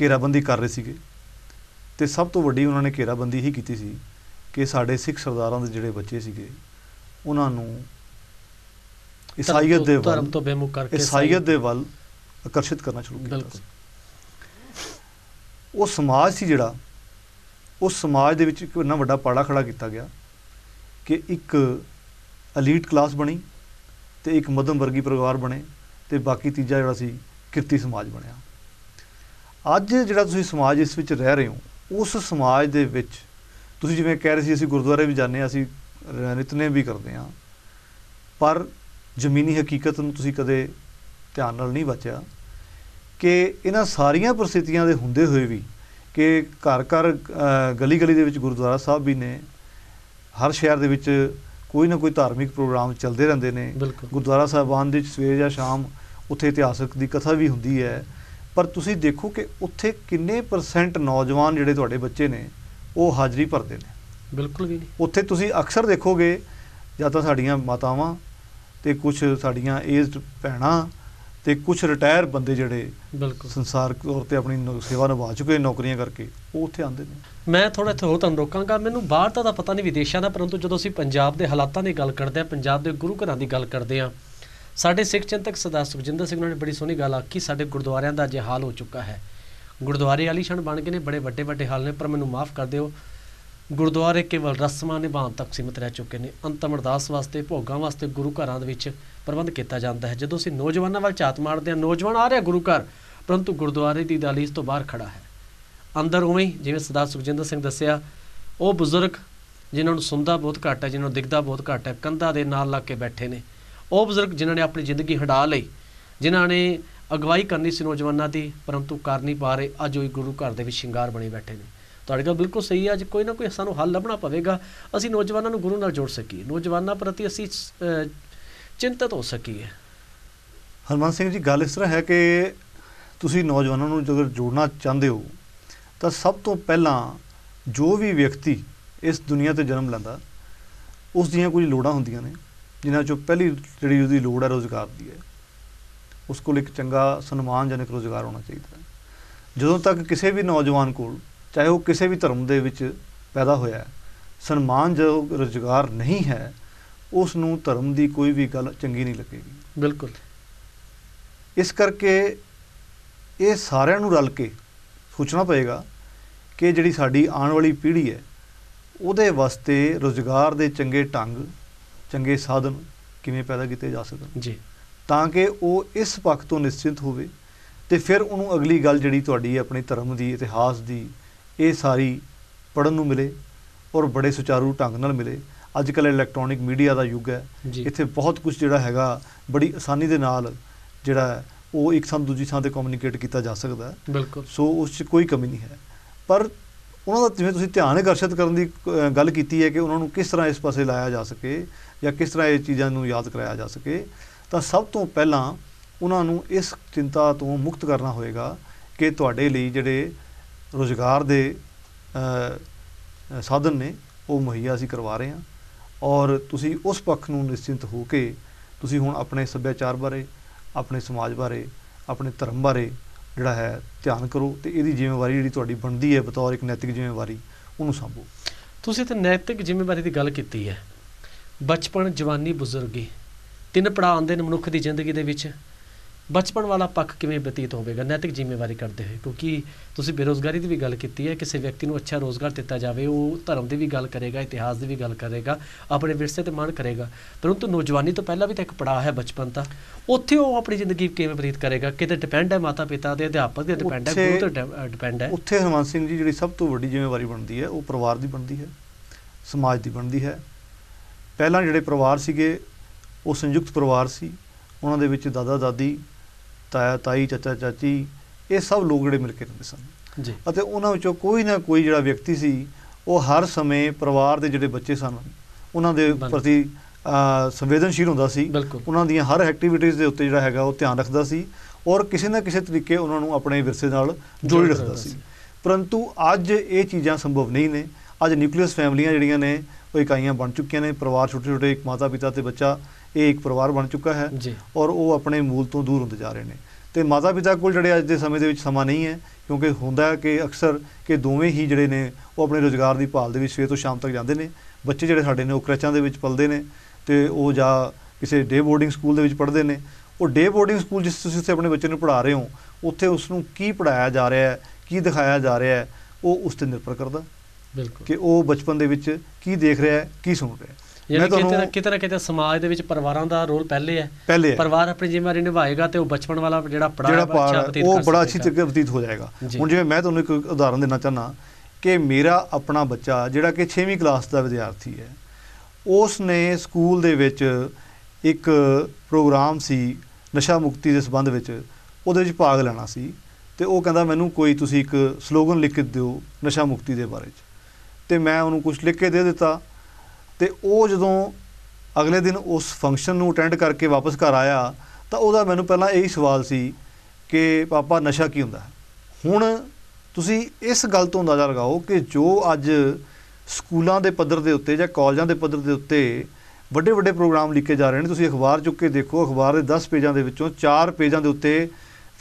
ਘੇਰਾਬੰਦੀ ਕਰ ਰਹੇ ਸੀਗੇ ਤੇ ਸਭ ਤੋਂ ਵੱਡੀ ਉਹਨਾਂ ਨੇ ਘੇਰਾਬੰਦੀ ਹੀ ਕੀਤੀ ਸੀ ਕਿ ਸਾਡੇ ਸਿੱਖ ਸਰਦਾਰਾਂ ਦੇ ਜਿਹੜੇ ਬੱਚੇ ਸੀਗੇ ਉਹਨਾਂ ਨੂੰ ਇਸਾਈਅਤ ਦੇ ਵੱਲ ਧਰਮ ਤੋਂ ਬੇਮੁਖ ਕਰਕੇ ਇਸਾਈਅਤ ਦੇ ਵੱਲ ਆਕਰਸ਼ਿਤ ਕਰਨਾ ਸ਼ੁਰੂ ਕੀਤਾ ਬਿਲਕੁਲ ਉਹ ਸਮਾਜ ਸੀ ਜਿਹੜਾ ਉਸ ਸਮਾਜ ਦੇ ਵਿੱਚ ਇੱਕ ਇੰਨਾ ਵੱਡਾ ਪਾੜਾ ਖੜਾ ਕੀਤਾ ਗਿਆ ਕਿ ਇੱਕ ਅਲੀਟ ਕਲਾਸ ਬਣੀ ਤੇ ਇੱਕ ਮਧਮ ਵਰਗੀ ਪਰਿਵਾਰ ਬਣੇ ਤੇ ਬਾਕੀ ਤੀਜਾ ਜਿਹੜਾ ਸੀ ਕਿਰਤੀ ਸਮਾਜ ਬਣਿਆ ਅੱਜ ਜਿਹੜਾ ਤੁਸੀਂ ਸਮਾਜ ਇਸ ਵਿੱਚ ਰਹਿ ਰਹੇ ਹੋ ਉਸ ਸਮਾਜ ਦੇ ਵਿੱਚ ਤੁਸੀਂ ਜਿਵੇਂ ਕਹਿ ਰਹੇ ਸੀ ਅਸੀਂ ਗੁਰਦੁਆਰੇ ਵੀ ਜਾਂਦੇ ਆ ਅਸੀਂ ਨਿਤਨੇਮ ਵੀ ਕਰਦੇ ਆ ਪਰ ਜ਼ਮੀਨੀ ਹਕੀਕਤ ਨੂੰ ਤੁਸੀਂ ਕਦੇ ਧਿਆਨ ਨਾਲ ਨਹੀਂ ਬਚਿਆ ਕਿ ਇਹਨਾਂ ਸਾਰੀਆਂ ਪ੍ਰਸਥਿਤੀਆਂ ਦੇ ਹੁੰਦੇ ਹੋਏ ਵੀ ਕਿ ਘਰ ਘਰ ਗਲੀ ਗਲੀ ਦੇ ਵਿੱਚ ਗੁਰਦੁਆਰਾ ਸਾਹਿਬ ਵੀ ਨੇ ਹਰ ਸ਼ਹਿਰ ਦੇ ਵਿੱਚ ਕੋਈ ਨਾ ਕੋਈ ਧਾਰਮਿਕ ਪ੍ਰੋਗਰਾਮ ਚੱਲਦੇ ਰਹਿੰਦੇ ਨੇ ਗੁਰਦੁਆਰਾ ਸਾਹਿਬਾਨ ਦੇ ਸਵੇਰ ਜਾਂ ਸ਼ਾਮ ਉੱਥੇ ਇਤਿਹਾਸਕ ਦੀ ਕਥਾ ਵੀ ਹੁੰਦੀ ਹੈ ਪਰ ਤੁਸੀਂ ਦੇਖੋ ਕਿ ਉੱਥੇ ਕਿੰਨੇ ਪਰਸੈਂਟ ਨੌਜਵਾਨ ਜਿਹੜੇ ਤੁਹਾਡੇ ਬੱਚੇ ਨੇ ਉਹ ਹਾਜ਼ਰੀ ਭਰਦੇ ਨੇ ਬਿਲਕੁਲ ਵੀ ਨਹੀਂ ਉੱਥੇ ਤੁਸੀਂ ਅਕਸਰ ਦੇਖੋਗੇ ਜਾਂ ਤਾਂ ਸਾਡੀਆਂ ਮਾਤਾਵਾਂ ਤੇ ਕੁਝ ਸਾਡੀਆਂ ਏਜਡ ਭੈਣਾਂ ਤੇ ਕੁਝ ਰਿਟਾਇਰ ਬੰਦੇ ਜਿਹੜੇ ਬਿਲਕੁਲ ਸੰਸਾਰਕ ਤੌਰ ਤੇ ਆਪਣੀ ਸੇਵਾ ਨਿਭਾ ਚੁੱਕੇ ਨੌਕਰੀਆਂ ਕਰਕੇ ਉਹ ਉੱਥੇ ਆਉਂਦੇ ਨੇ ਮੈਂ ਥੋੜਾ ਇੱਥੇ ਹੋਰ ਤੁਹਾਨੂੰ ਰੋਕਾਂਗਾ ਮੈਨੂੰ ਬਾਹਰ ਤਾਂ ਦਾ ਪਤਾ ਨਹੀਂ ਵਿਦੇਸ਼ਾਂ ਦਾ ਪਰੰਤੂ ਜਦੋਂ ਅਸੀਂ ਪੰਜਾਬ ਦੇ ਹਾਲਾਤਾਂ ਦੀ ਗੱਲ ਕਰਦੇ ਆ ਪੰਜਾਬ ਦੇ ਗੁਰੂ ਘਰਾਂ ਦੀ ਗੱਲ ਕਰਦੇ ਆ ਸਾਡੇ ਸਿੱਖ ਚਿੰਤਕ ਸਰਦਾਰ ਸੁਖਜਿੰਦਰ ਸਿੰਘ ਨੇ ਬੜੀ ਸੋਹਣੀ ਗੱਲ ਆਖੀ ਸਾਡੇ ਗੁਰਦੁਆਰਿਆਂ ਦਾ ਜੇ ਹਾਲ ਹੋ ਚੁੱਕਾ ਹੈ ਗੁਰਦੁਆਰੇ ਵਾਲੀ ਛਣ ਬਣ ਕੇ ਨੇ ਬੜੇ ਵੱਡੇ ਵੱਡੇ ਹਾਲ ਨੇ ਪਰ ਮੈਨੂੰ ਮਾਫ ਕਰ ਦਿਓ ਗੁਰਦੁਆਰੇ ਕੇਵਲ ਰਸਮਾਂ ਨਿਭਾਉਣ ਤੱਕ ਸੀਮਤ ਰਹਿ ਚੁੱਕੇ ਨੇ ਅੰਤਮ ਅਰਦਾਸ ਵਾਸਤੇ ਭੋਗਾਂ ਵਾਸਤੇ ਗੁਰੂ ਘਰਾਂ ਦੇ ਵਿੱਚ ਪ੍ਰਬੰਧ ਕੀਤਾ ਜਾਂਦਾ ਹੈ ਜਦੋਂ ਅਸੀਂ ਨੌਜਵਾਨਾਂ ਵੱਲ ਝਾਤ ਮਾਰਦੇ ਹਾਂ ਨੌਜਵਾਨ ਆ ਰਿਹਾ ਗੁਰੂ ਘਰ ਪਰੰਤੂ ਗੁਰਦੁਆਰੇ ਦੀ ਦਲੀਸ ਤੋਂ ਬਾਹਰ ਖੜਾ ਹੈ ਅੰਦਰ ਉਵੇਂ ਜਿਵੇਂ ਸਰਦਾਰ ਸੁਖਜਿੰਦਰ ਸਿੰਘ ਦੱਸਿਆ ਉਹ ਬਜ਼ੁਰਗ ਜਿਨ੍ਹਾਂ ਨੂੰ ਸੁਣਦਾ ਬਹੁਤ ਘੱਟ ਹੈ ਜਿਨ੍ਹਾਂ ਨੂੰ ਦਿਖਦਾ ਬਹੁਤ ਘੱਟ ਹੈ ਕੰਧਾਂ ਦੇ ਨਾਲ ਲੱਗ ਕੇ ਬੈਠੇ ਨੇ ਉਹ ਬਜ਼ੁਰਗ ਜਿਨ੍ਹਾਂ ਨੇ ਆਪਣੀ ਜ਼ਿੰਦਗੀ ਹੜਾ ਲਈ ਜਿਨ੍ਹਾਂ ਨੇ ਅਗਵਾਈ ਕਰਨੀ ਸੀ ਨੌਜਵਾਨਾਂ ਦੀ ਪਰੰਤੂ ਕਰ ਨਹੀਂ ਪਾ ਰਹੇ ਅੱਜ ਉਹ ਗੁਰੂ ਘਰ ਦੇ ਵਿੱਚ ਸ਼ਿੰਗਾਰ ਬਣੇ ਬੈਠੇ ਨੇ ਤੁਹਾਡੇ ਕੋਲ ਬਿਲਕੁਲ ਸਹੀ ਹੈ ਅੱਜ ਕੋਈ ਨਾ ਕੋਈ ਸਾਨੂੰ ਹੱਲ ਲੱਭਣਾ ਪਵੇਗਾ ਅਸੀਂ ਨੌਜਵਾਨਾਂ ਨੂੰ ਗੁਰੂ ਨਾਲ ਜੋੜ ਸਕੀਏ ਨੌਜਵਾਨਾਂ ਪ੍ਰਤੀ ਅਸੀਂ ਚਿੰਤਤ ਹੋ ਸਕੀਏ ਹਰਮਨ ਸਿੰਘ ਜੀ ਗੱਲ ਇਸ ਤਰ੍ਹਾਂ ਹੈ ਕਿ ਤੁਸੀਂ ਨੌਜਵਾਨਾਂ ਨੂੰ ਜੇਕਰ ਜੋੜਨਾ ਚਾਹੁੰਦੇ ਹੋ ਤਾਂ ਸਭ ਤੋਂ ਪਹਿਲਾਂ ਜੋ ਵੀ ਵਿਅਕਤੀ ਇਸ ਦੁਨੀਆ ਤੇ ਜਨਮ ਲੈਂਦਾ ਉਸ ਦੀਆਂ ਕੁਝ ਲੋੜਾਂ ਹੁੰਦੀਆਂ ਨੇ ਜਿਨ੍ਹਾਂ ਚੋਂ ਪਹਿਲੀ ਜਿਹੜੀ ਉਹਦੀ ਲੋੜ ਹੈ ਰੋਜ਼ਗਾਰ ਦੀ ਹੈ ਉਸ ਕੋਲ ਇੱਕ ਚੰਗਾ ਸਨਮਾਨਜਨਕ ਰੋਜ਼ਗਾਰ ਹੋਣਾ ਚਾਹੀਦਾ ਹੈ ਜਦੋਂ ਤੱਕ ਕਿਸੇ ਵੀ ਨੌਜਵਾਨ ਕੋਲ ਚਾਹੇ ਉਹ ਕਿਸੇ ਵੀ ਧਰਮ ਦੇ ਵਿੱਚ ਪੈਦਾ ਹੋਇਆ ਹੈ ਸਨਮਾਨਜਨਕ ਰੋਜ਼ਗਾਰ ਨਹੀਂ ਹੈ ਉਸ ਨੂੰ ਧਰਮ ਦੀ ਕੋਈ ਵੀ ਗੱਲ ਚੰਗੀ ਨਹੀਂ ਲੱਗੇਗੀ ਬਿਲਕੁਲ ਇਸ ਕਰਕੇ ਇਹ ਸਾਰਿਆਂ ਨੂੰ ਰਲ ਕੇ ਸੋਚਣਾ ਪਏਗਾ ਕਿ ਜਿਹੜੀ ਸਾਡੀ ਆਉਣ ਵਾਲੀ ਪੀੜ੍ਹੀ ਹੈ ਉਹਦੇ ਵਾਸਤੇ ਰੋਜ਼ਗਾਰ ਦੇ ਚੰਗੇ ਢੰਗ ਚੰਗੇ ਸਾਧਨ ਕਿਵੇਂ ਪੈਦਾ ਕੀਤੇ ਜਾ ਸਕਣ ਜੀ ਤਾਂ ਕਿ ਉਹ ਇਸ ਪੱਖ ਤੋਂ ਨਿਸ਼ਚਿਤ ਹੋਵੇ ਤੇ ਫਿਰ ਉਹਨੂੰ ਅਗਲੀ ਗੱਲ ਜਿਹੜੀ ਤੁਹਾਡੀ ਆਪਣੇ ਧਰਮ ਦੀ ਇਤਿਹਾਸ ਦੀ ਇਹ ਸਾਰੀ ਪੜਨ ਨੂੰ ਮਿਲੇ ਔਰ ਬੜੇ ਸੁਚਾਰੂ ਢੰਗ ਨਾਲ ਮਿਲੇ ਅੱਜ ਕੱਲ ਇਲੈਕਟ੍ਰੋਨਿਕ ਮੀਡੀਆ ਦਾ ਯੁੱਗ ਹੈ ਇੱਥੇ ਬਹੁਤ ਕੁਝ ਜਿਹੜਾ ਹੈਗਾ ਬੜੀ ਆਸਾਨੀ ਦੇ ਨਾਲ ਜਿਹੜਾ ਉਹ ਇੱਕ ਸੰਦ ਦੂਜੀ ਥਾਂ ਤੇ ਕਮਿਊਨੀਕੇਟ ਕੀਤਾ ਜਾ ਸਕਦਾ ਹੈ ਬਿਲਕੁਲ ਸੋ ਉਸ 'ਚ ਕੋਈ ਕਮੀ ਨਹੀਂ ਹੈ ਪਰ ਉਹਨਾਂ ਦਾ ਜਿਵੇਂ ਤੁਸੀਂ ਧਿਆਨ ਆਕਰਸ਼ਿਤ ਕਰਨ ਦੀ ਗੱਲ ਕੀਤੀ ਹੈ ਕਿ ਉਹਨਾਂ ਨੂੰ ਕਿਸ ਤਰ੍ਹਾਂ ਇਸ ਪਾਸੇ ਲਾਇਆ ਜਾ ਸਕੇ ਜਾਂ ਕਿਸ ਤਰ੍ਹਾਂ ਇਹ ਚੀਜ਼ਾਂ ਨੂੰ ਯਾਦ ਕਰਾਇਆ ਜਾ ਸਕੇ ਤਾਂ ਸਭ ਤੋਂ ਪਹਿਲਾਂ ਉਹਨਾਂ ਨੂੰ ਇਸ ਚਿੰਤਾ ਤੋਂ ਮੁਕਤ ਕਰਨਾ ਹੋਵੇਗਾ ਕਿ ਤੁਹਾਡੇ ਲਈ ਜਿਹੜੇ ਰੋਜ਼ਗਾਰ ਦੇ ਸਾਧਨ ਨੇ ਉਹ ਮੁਹੱਈਆ ਅਸੀਂ ਕਰਵਾ ਰਹੇ ਹਾਂ ਔਰ ਤੁਸੀਂ ਉਸ ਪੱਖ ਨੂੰ ਨਿਸ਼ਚਿੰਤ ਹੋ ਕੇ ਤੁਸੀਂ ਹੁਣ ਆਪਣੇ ਸੱਭਿਆਚਾਰ ਬਾਰੇ ਆਪਣੇ ਸਮਾਜ ਬਾਰੇ ਆਪਣੇ ਧਰਮ ਬਾਰੇ ਜਿਹੜਾ ਹੈ ਧਿਆਨ ਕਰੋ ਤੇ ਇਹਦੀ ਜ਼ਿੰਮੇਵਾਰੀ ਜਿਹੜੀ ਤੁਹਾਡੀ ਬਣਦੀ ਹੈ ਬਤੌਰ ਇੱਕ ਨੈਤਿਕ ਜ਼ਿੰਮੇਵਾਰੀ ਉਹਨੂੰ ਸੰਭੋ ਤੁਸੀਂ ਤੇ ਨੈਤਿਕ ਜ਼ਿੰਮੇਵਾਰੀ ਦੀ ਗੱਲ ਕੀਤੀ ਹੈ ਬਚਪਨ ਜਵਾਨੀ ਬਜ਼ੁਰਗੀ ਤਿੰਨ ਪੜਾਅ ਆਉਂਦੇ ਨੇ ਮਨੁੱਖ ਦੀ ਜ਼ਿੰਦਗੀ ਦੇ ਵਿੱਚ ਬਚਪਨ ਵਾਲਾ ਪੱਖ ਕਿਵੇਂ ਬਤੀਤ ਹੋਵੇਗਾ ਨੈਤਿਕ ਜ਼ਿੰਮੇਵਾਰੀ ਕਰਦੇ ਹੋਏ ਕਿਉਂਕਿ ਤੁਸੀਂ ਬੇਰੋਜ਼ਗਾਰੀ ਦੀ ਵੀ ਗੱਲ ਕੀਤੀ ਹੈ ਕਿਸੇ ਵਿਅਕਤੀ ਨੂੰ ਅੱਛਾ ਰੋਜ਼ਗਾਰ ਦਿੱਤਾ ਜਾਵੇ ਉਹ ਧਰਮ ਦੀ ਵੀ ਗੱਲ ਕਰੇਗਾ ਇਤਿਹਾਸ ਦੀ ਵੀ ਗੱਲ ਕਰੇਗਾ ਆਪਣੇ ਵਿਰਸੇ ਤੇ ਮਾਣ ਕਰੇਗਾ ਪਰੰਤੂ ਨੌਜਵਾਨੀ ਤੋਂ ਪਹਿਲਾਂ ਵੀ ਤਾਂ ਇੱਕ ਪੜਾਅ ਹੈ ਬਚਪਨ ਦਾ ਉੱਥੇ ਉਹ ਆਪਣੀ ਜ਼ਿੰਦਗੀ ਕਿਵੇਂ ਬਤੀਤ ਕਰੇਗਾ ਕਿਤੇ ਡਿਪੈਂਡ ਹੈ ਮਾਤਾ ਪਿਤਾ ਦੇ ਅਧਿਆਪਕ ਦੇ ਡਿਪੈਂਡ ਹੈ ਗੁਰੂ ਤਾਂ ਡਿਪੈਂਡ ਹੈ ਉੱਥੇ ਹਰਮਨ ਸਿੰਘ ਜੀ ਜਿਹੜੀ ਸਭ ਤੋਂ ਵੱਡੀ ਜ਼ਿੰਮੇਵਾਰੀ ਬਣਦੀ ਹੈ ਉਹ ਪਰਿਵਾਰ ਦੀ ਬਣਦੀ ਹੈ ਸਮਾਜ ਦੀ ਬਣਦੀ ਹੈ ਪਹਿਲਾਂ ਜਿਹੜੇ ਪਰਿਵਾਰ ਸੀਗੇ ਉਹ ਸੰਯੁਕਤ ਪਰਿਵਾਰ ਸੀ ਉਹਨਾਂ ਦੇ ਵਿੱਚ ਦਾਦਾ ਦਾਦੀ ਤਾਇਆ ਤਾਈ ਚਾਚਾ ਚਾਚੀ ਇਹ ਸਭ ਲੋਕ ਜਿਹੜੇ ਮਿਲ ਕੇ ਰਹਿੰਦੇ ਸਨ ਜੀ ਅਤੇ ਉਹਨਾਂ ਵਿੱਚੋਂ ਕੋਈ ਨਾ ਕੋਈ ਜਿਹੜਾ ਵਿਅਕਤੀ ਸੀ ਉਹ ਹਰ ਸਮੇਂ ਪਰਿਵਾਰ ਦੇ ਜਿਹੜੇ ਬੱਚੇ ਸਨ ਉਹਨਾਂ ਦੇ ਪ੍ਰਤੀ ਸੰਵੇਦਨਸ਼ੀਲ ਹੁੰਦਾ ਸੀ ਉਹਨਾਂ ਦੀਆਂ ਹਰ ਐਕਟੀਵਿਟੀਆਂ ਦੇ ਉੱਤੇ ਜਿਹੜਾ ਹੈਗਾ ਉਹ ਧਿਆਨ ਰੱਖਦਾ ਸੀ ਔਰ ਕਿਸੇ ਨਾ ਕਿਸੇ ਤਰੀਕੇ ਉਹਨਾਂ ਨੂੰ ਆਪਣੇ ਵਿਰਸੇ ਨਾਲ ਜੋੜੀ ਰੱਖਦਾ ਸੀ ਪਰੰਤੂ ਅੱਜ ਇਹ ਚੀਜ਼ਾਂ ਸੰਭਵ ਨਹੀਂ ਨੇ ਅੱਜ ਨਿਊਕਲੀਅਸ ਫੈਮਲੀਆਂ ਜਿਹੜੀਆਂ ਨੇ ਉਹ ਇਕਾਈਆਂ ਬਣ ਚੁੱਕੀਆਂ ਨੇ ਪਰਿਵਾਰ ਛੋਟੇ ਛੋਟੇ ਇੱਕ ਮਾਤਾ ਪਿਤਾ ਤੇ ਬੱਚਾ ਇਹ ਇੱਕ ਪਰਿਵਾਰ ਬਣ ਚੁੱਕਾ ਹੈ ਔਰ ਉਹ ਆਪਣੇ ਮੂਲ ਤੋਂ ਦੂਰ ਹੁੰਦੇ ਜਾ ਰਹੇ ਨੇ ਤੇ ਮਾਤਾ ਪਿਤਾ ਕੋਲ ਜਿਹੜੇ ਅੱਜ ਦੇ ਸਮੇਂ ਦੇ ਵਿੱਚ ਸਮਾਂ ਨਹੀਂ ਹੈ ਕਿਉਂਕਿ ਹੁੰਦਾ ਹੈ ਕਿ ਅਕਸਰ ਕਿ ਦੋਵੇਂ ਹੀ ਜਿਹੜੇ ਨੇ ਉਹ ਆਪਣੇ ਰੋਜ਼ਗਾਰ ਦੀ ਭਾਲ ਦੇ ਵਿੱਚ ਸਵੇਰ ਤੋਂ ਸ਼ਾਮ ਤੱਕ ਜਾਂਦੇ ਨੇ ਬੱਚੇ ਜਿਹੜੇ ਸਾਡੇ ਨੇ ਉਹ ਕ੍ਰੈਚਾਂ ਦੇ ਵਿੱਚ ਪਲਦੇ ਨੇ ਤੇ ਉਹ ਜਾਂ ਕਿਸੇ ਡੇ ਬੋਰਡਿੰਗ ਸਕੂਲ ਦੇ ਵਿੱਚ ਪੜ੍ਹਦੇ ਨੇ ਉਹ ਡੇ ਬੋਰਡਿੰਗ ਸਕੂਲ ਜਿਸ ਤੁਸੀਂ ਉੱਥੇ ਆਪਣੇ ਬੱਚੇ ਨੂੰ ਪੜ੍ਹਾ ਰਹੇ ਹੋ ਉੱਥੇ ਉਸ ਨੂੰ ਕੀ ਪੜਾਇਆ ਜਾ ਰਿਹਾ ਹੈ ਕੀ ਦਿਖਾਇਆ ਜਾ ਰਿਹਾ ਹੈ ਉਹ ਉਸ ਤੇ ਨਿਰਭਰ ਕਰਦਾ ਬਿਲਕੁਲ ਕਿ ਉਹ ਬਚਪਨ ਦੇ ਵਿੱਚ ਕੀ ਦੇਖ ਰਿਹਾ ਹੈ ਕੀ ਸੁਣ ਰਿਹਾ ਹੈ ਯਾਨੀ ਕਿਤੇ ਨਾ ਕਿਤੇ ਨਾ ਕਿਤੇ ਸਮਾਜ ਦੇ ਵਿੱਚ ਪਰਿਵਾਰਾਂ ਦਾ ਰੋਲ ਪਹਿਲੇ ਹੈ ਪਰਿਵਾਰ ਆਪਣੀ ਜ਼ਿੰਮੇਵਾਰੀ ਨਿਭਾਏਗਾ ਤੇ ਉਹ ਬਚਪਨ ਵਾਲਾ ਜਿਹੜਾ ਪੜਾਅ ਬੱਚਾ ਬਤੀਤ ਉਹ ਬੜਾ ਅੱਛੀ ਤਰੀਕੇ ਬਤੀਤ ਹੋ ਜਾਏਗਾ ਹੁਣ ਜਿਵੇਂ ਮੈਂ ਤੁਹਾਨੂੰ ਇੱਕ ਉਦਾਹਰਨ ਦੇਣਾ ਚਾਹਨਾ ਕਿ ਮੇਰਾ ਆਪਣਾ ਬੱਚਾ ਜਿਹੜਾ ਕਿ 6ਵੀਂ ਕਲਾਸ ਦਾ ਵਿਦਿਆਰਥੀ ਹੈ ਉਸ ਨੇ ਸਕੂਲ ਦੇ ਵਿੱਚ ਇੱਕ ਪ੍ਰੋਗਰਾਮ ਸੀ ਨਸ਼ਾ ਮੁਕਤੀ ਦੇ ਸਬੰਧ ਵਿੱਚ ਉਹਦੇ ਵਿੱਚ ਭਾਗ ਲੈਣਾ ਸੀ ਤੇ ਉਹ ਕਹਿੰਦਾ ਮੈਨੂੰ ਕੋਈ ਤੁਸੀਂ ਇੱਕ ਸਲੋਗਨ ਲਿਖ ਕੇ ਦਿਓ ਨਸ਼ਾ ਮੁਕਤੀ ਦੇ ਬਾਰੇ 'ਚ ਤੇ ਮੈਂ ਉਹਨੂੰ ਕੁਝ ਲਿਖ ਕੇ ਦੇ ਦਿੱਤਾ ਤੇ ਉਹ ਜਦੋਂ ਅਗਲੇ ਦਿਨ ਉਸ ਫੰਕਸ਼ਨ ਨੂੰ ਅਟੈਂਡ ਕਰਕੇ ਵਾਪਸ ਘਰ ਆਇਆ ਤਾਂ ਉਹਦਾ ਮੈਨੂੰ ਪਹਿਲਾਂ ਇਹੀ ਸਵਾਲ ਸੀ ਕਿ ਪਾਪਾ ਨਸ਼ਾ ਕੀ ਹੁੰਦਾ ਹੁਣ ਤੁਸੀਂ ਇਸ ਗੱਲ ਤੋਂ ਅੰਦਾਜ਼ਾ ਲਗਾਓ ਕਿ ਜੋ ਅੱਜ ਸਕੂਲਾਂ ਦੇ ਪੱਧਰ ਦੇ ਉੱਤੇ ਜਾਂ ਕਾਲਜਾਂ ਦੇ ਪੱਧਰ ਦੇ ਉੱਤੇ ਵੱਡੇ ਵੱਡੇ ਪ੍ਰੋਗਰਾਮ ਲਿਖੇ ਜਾ ਰਹੇ ਨੇ ਤੁਸੀਂ ਅਖਬਾਰ ਚੁੱਕ ਕੇ ਦੇਖੋ ਅਖਬਾਰ ਦੇ 10 ਪੇਜਾਂ ਦੇ ਵਿੱਚੋਂ 4 ਪੇਜਾਂ ਦੇ ਉੱਤੇ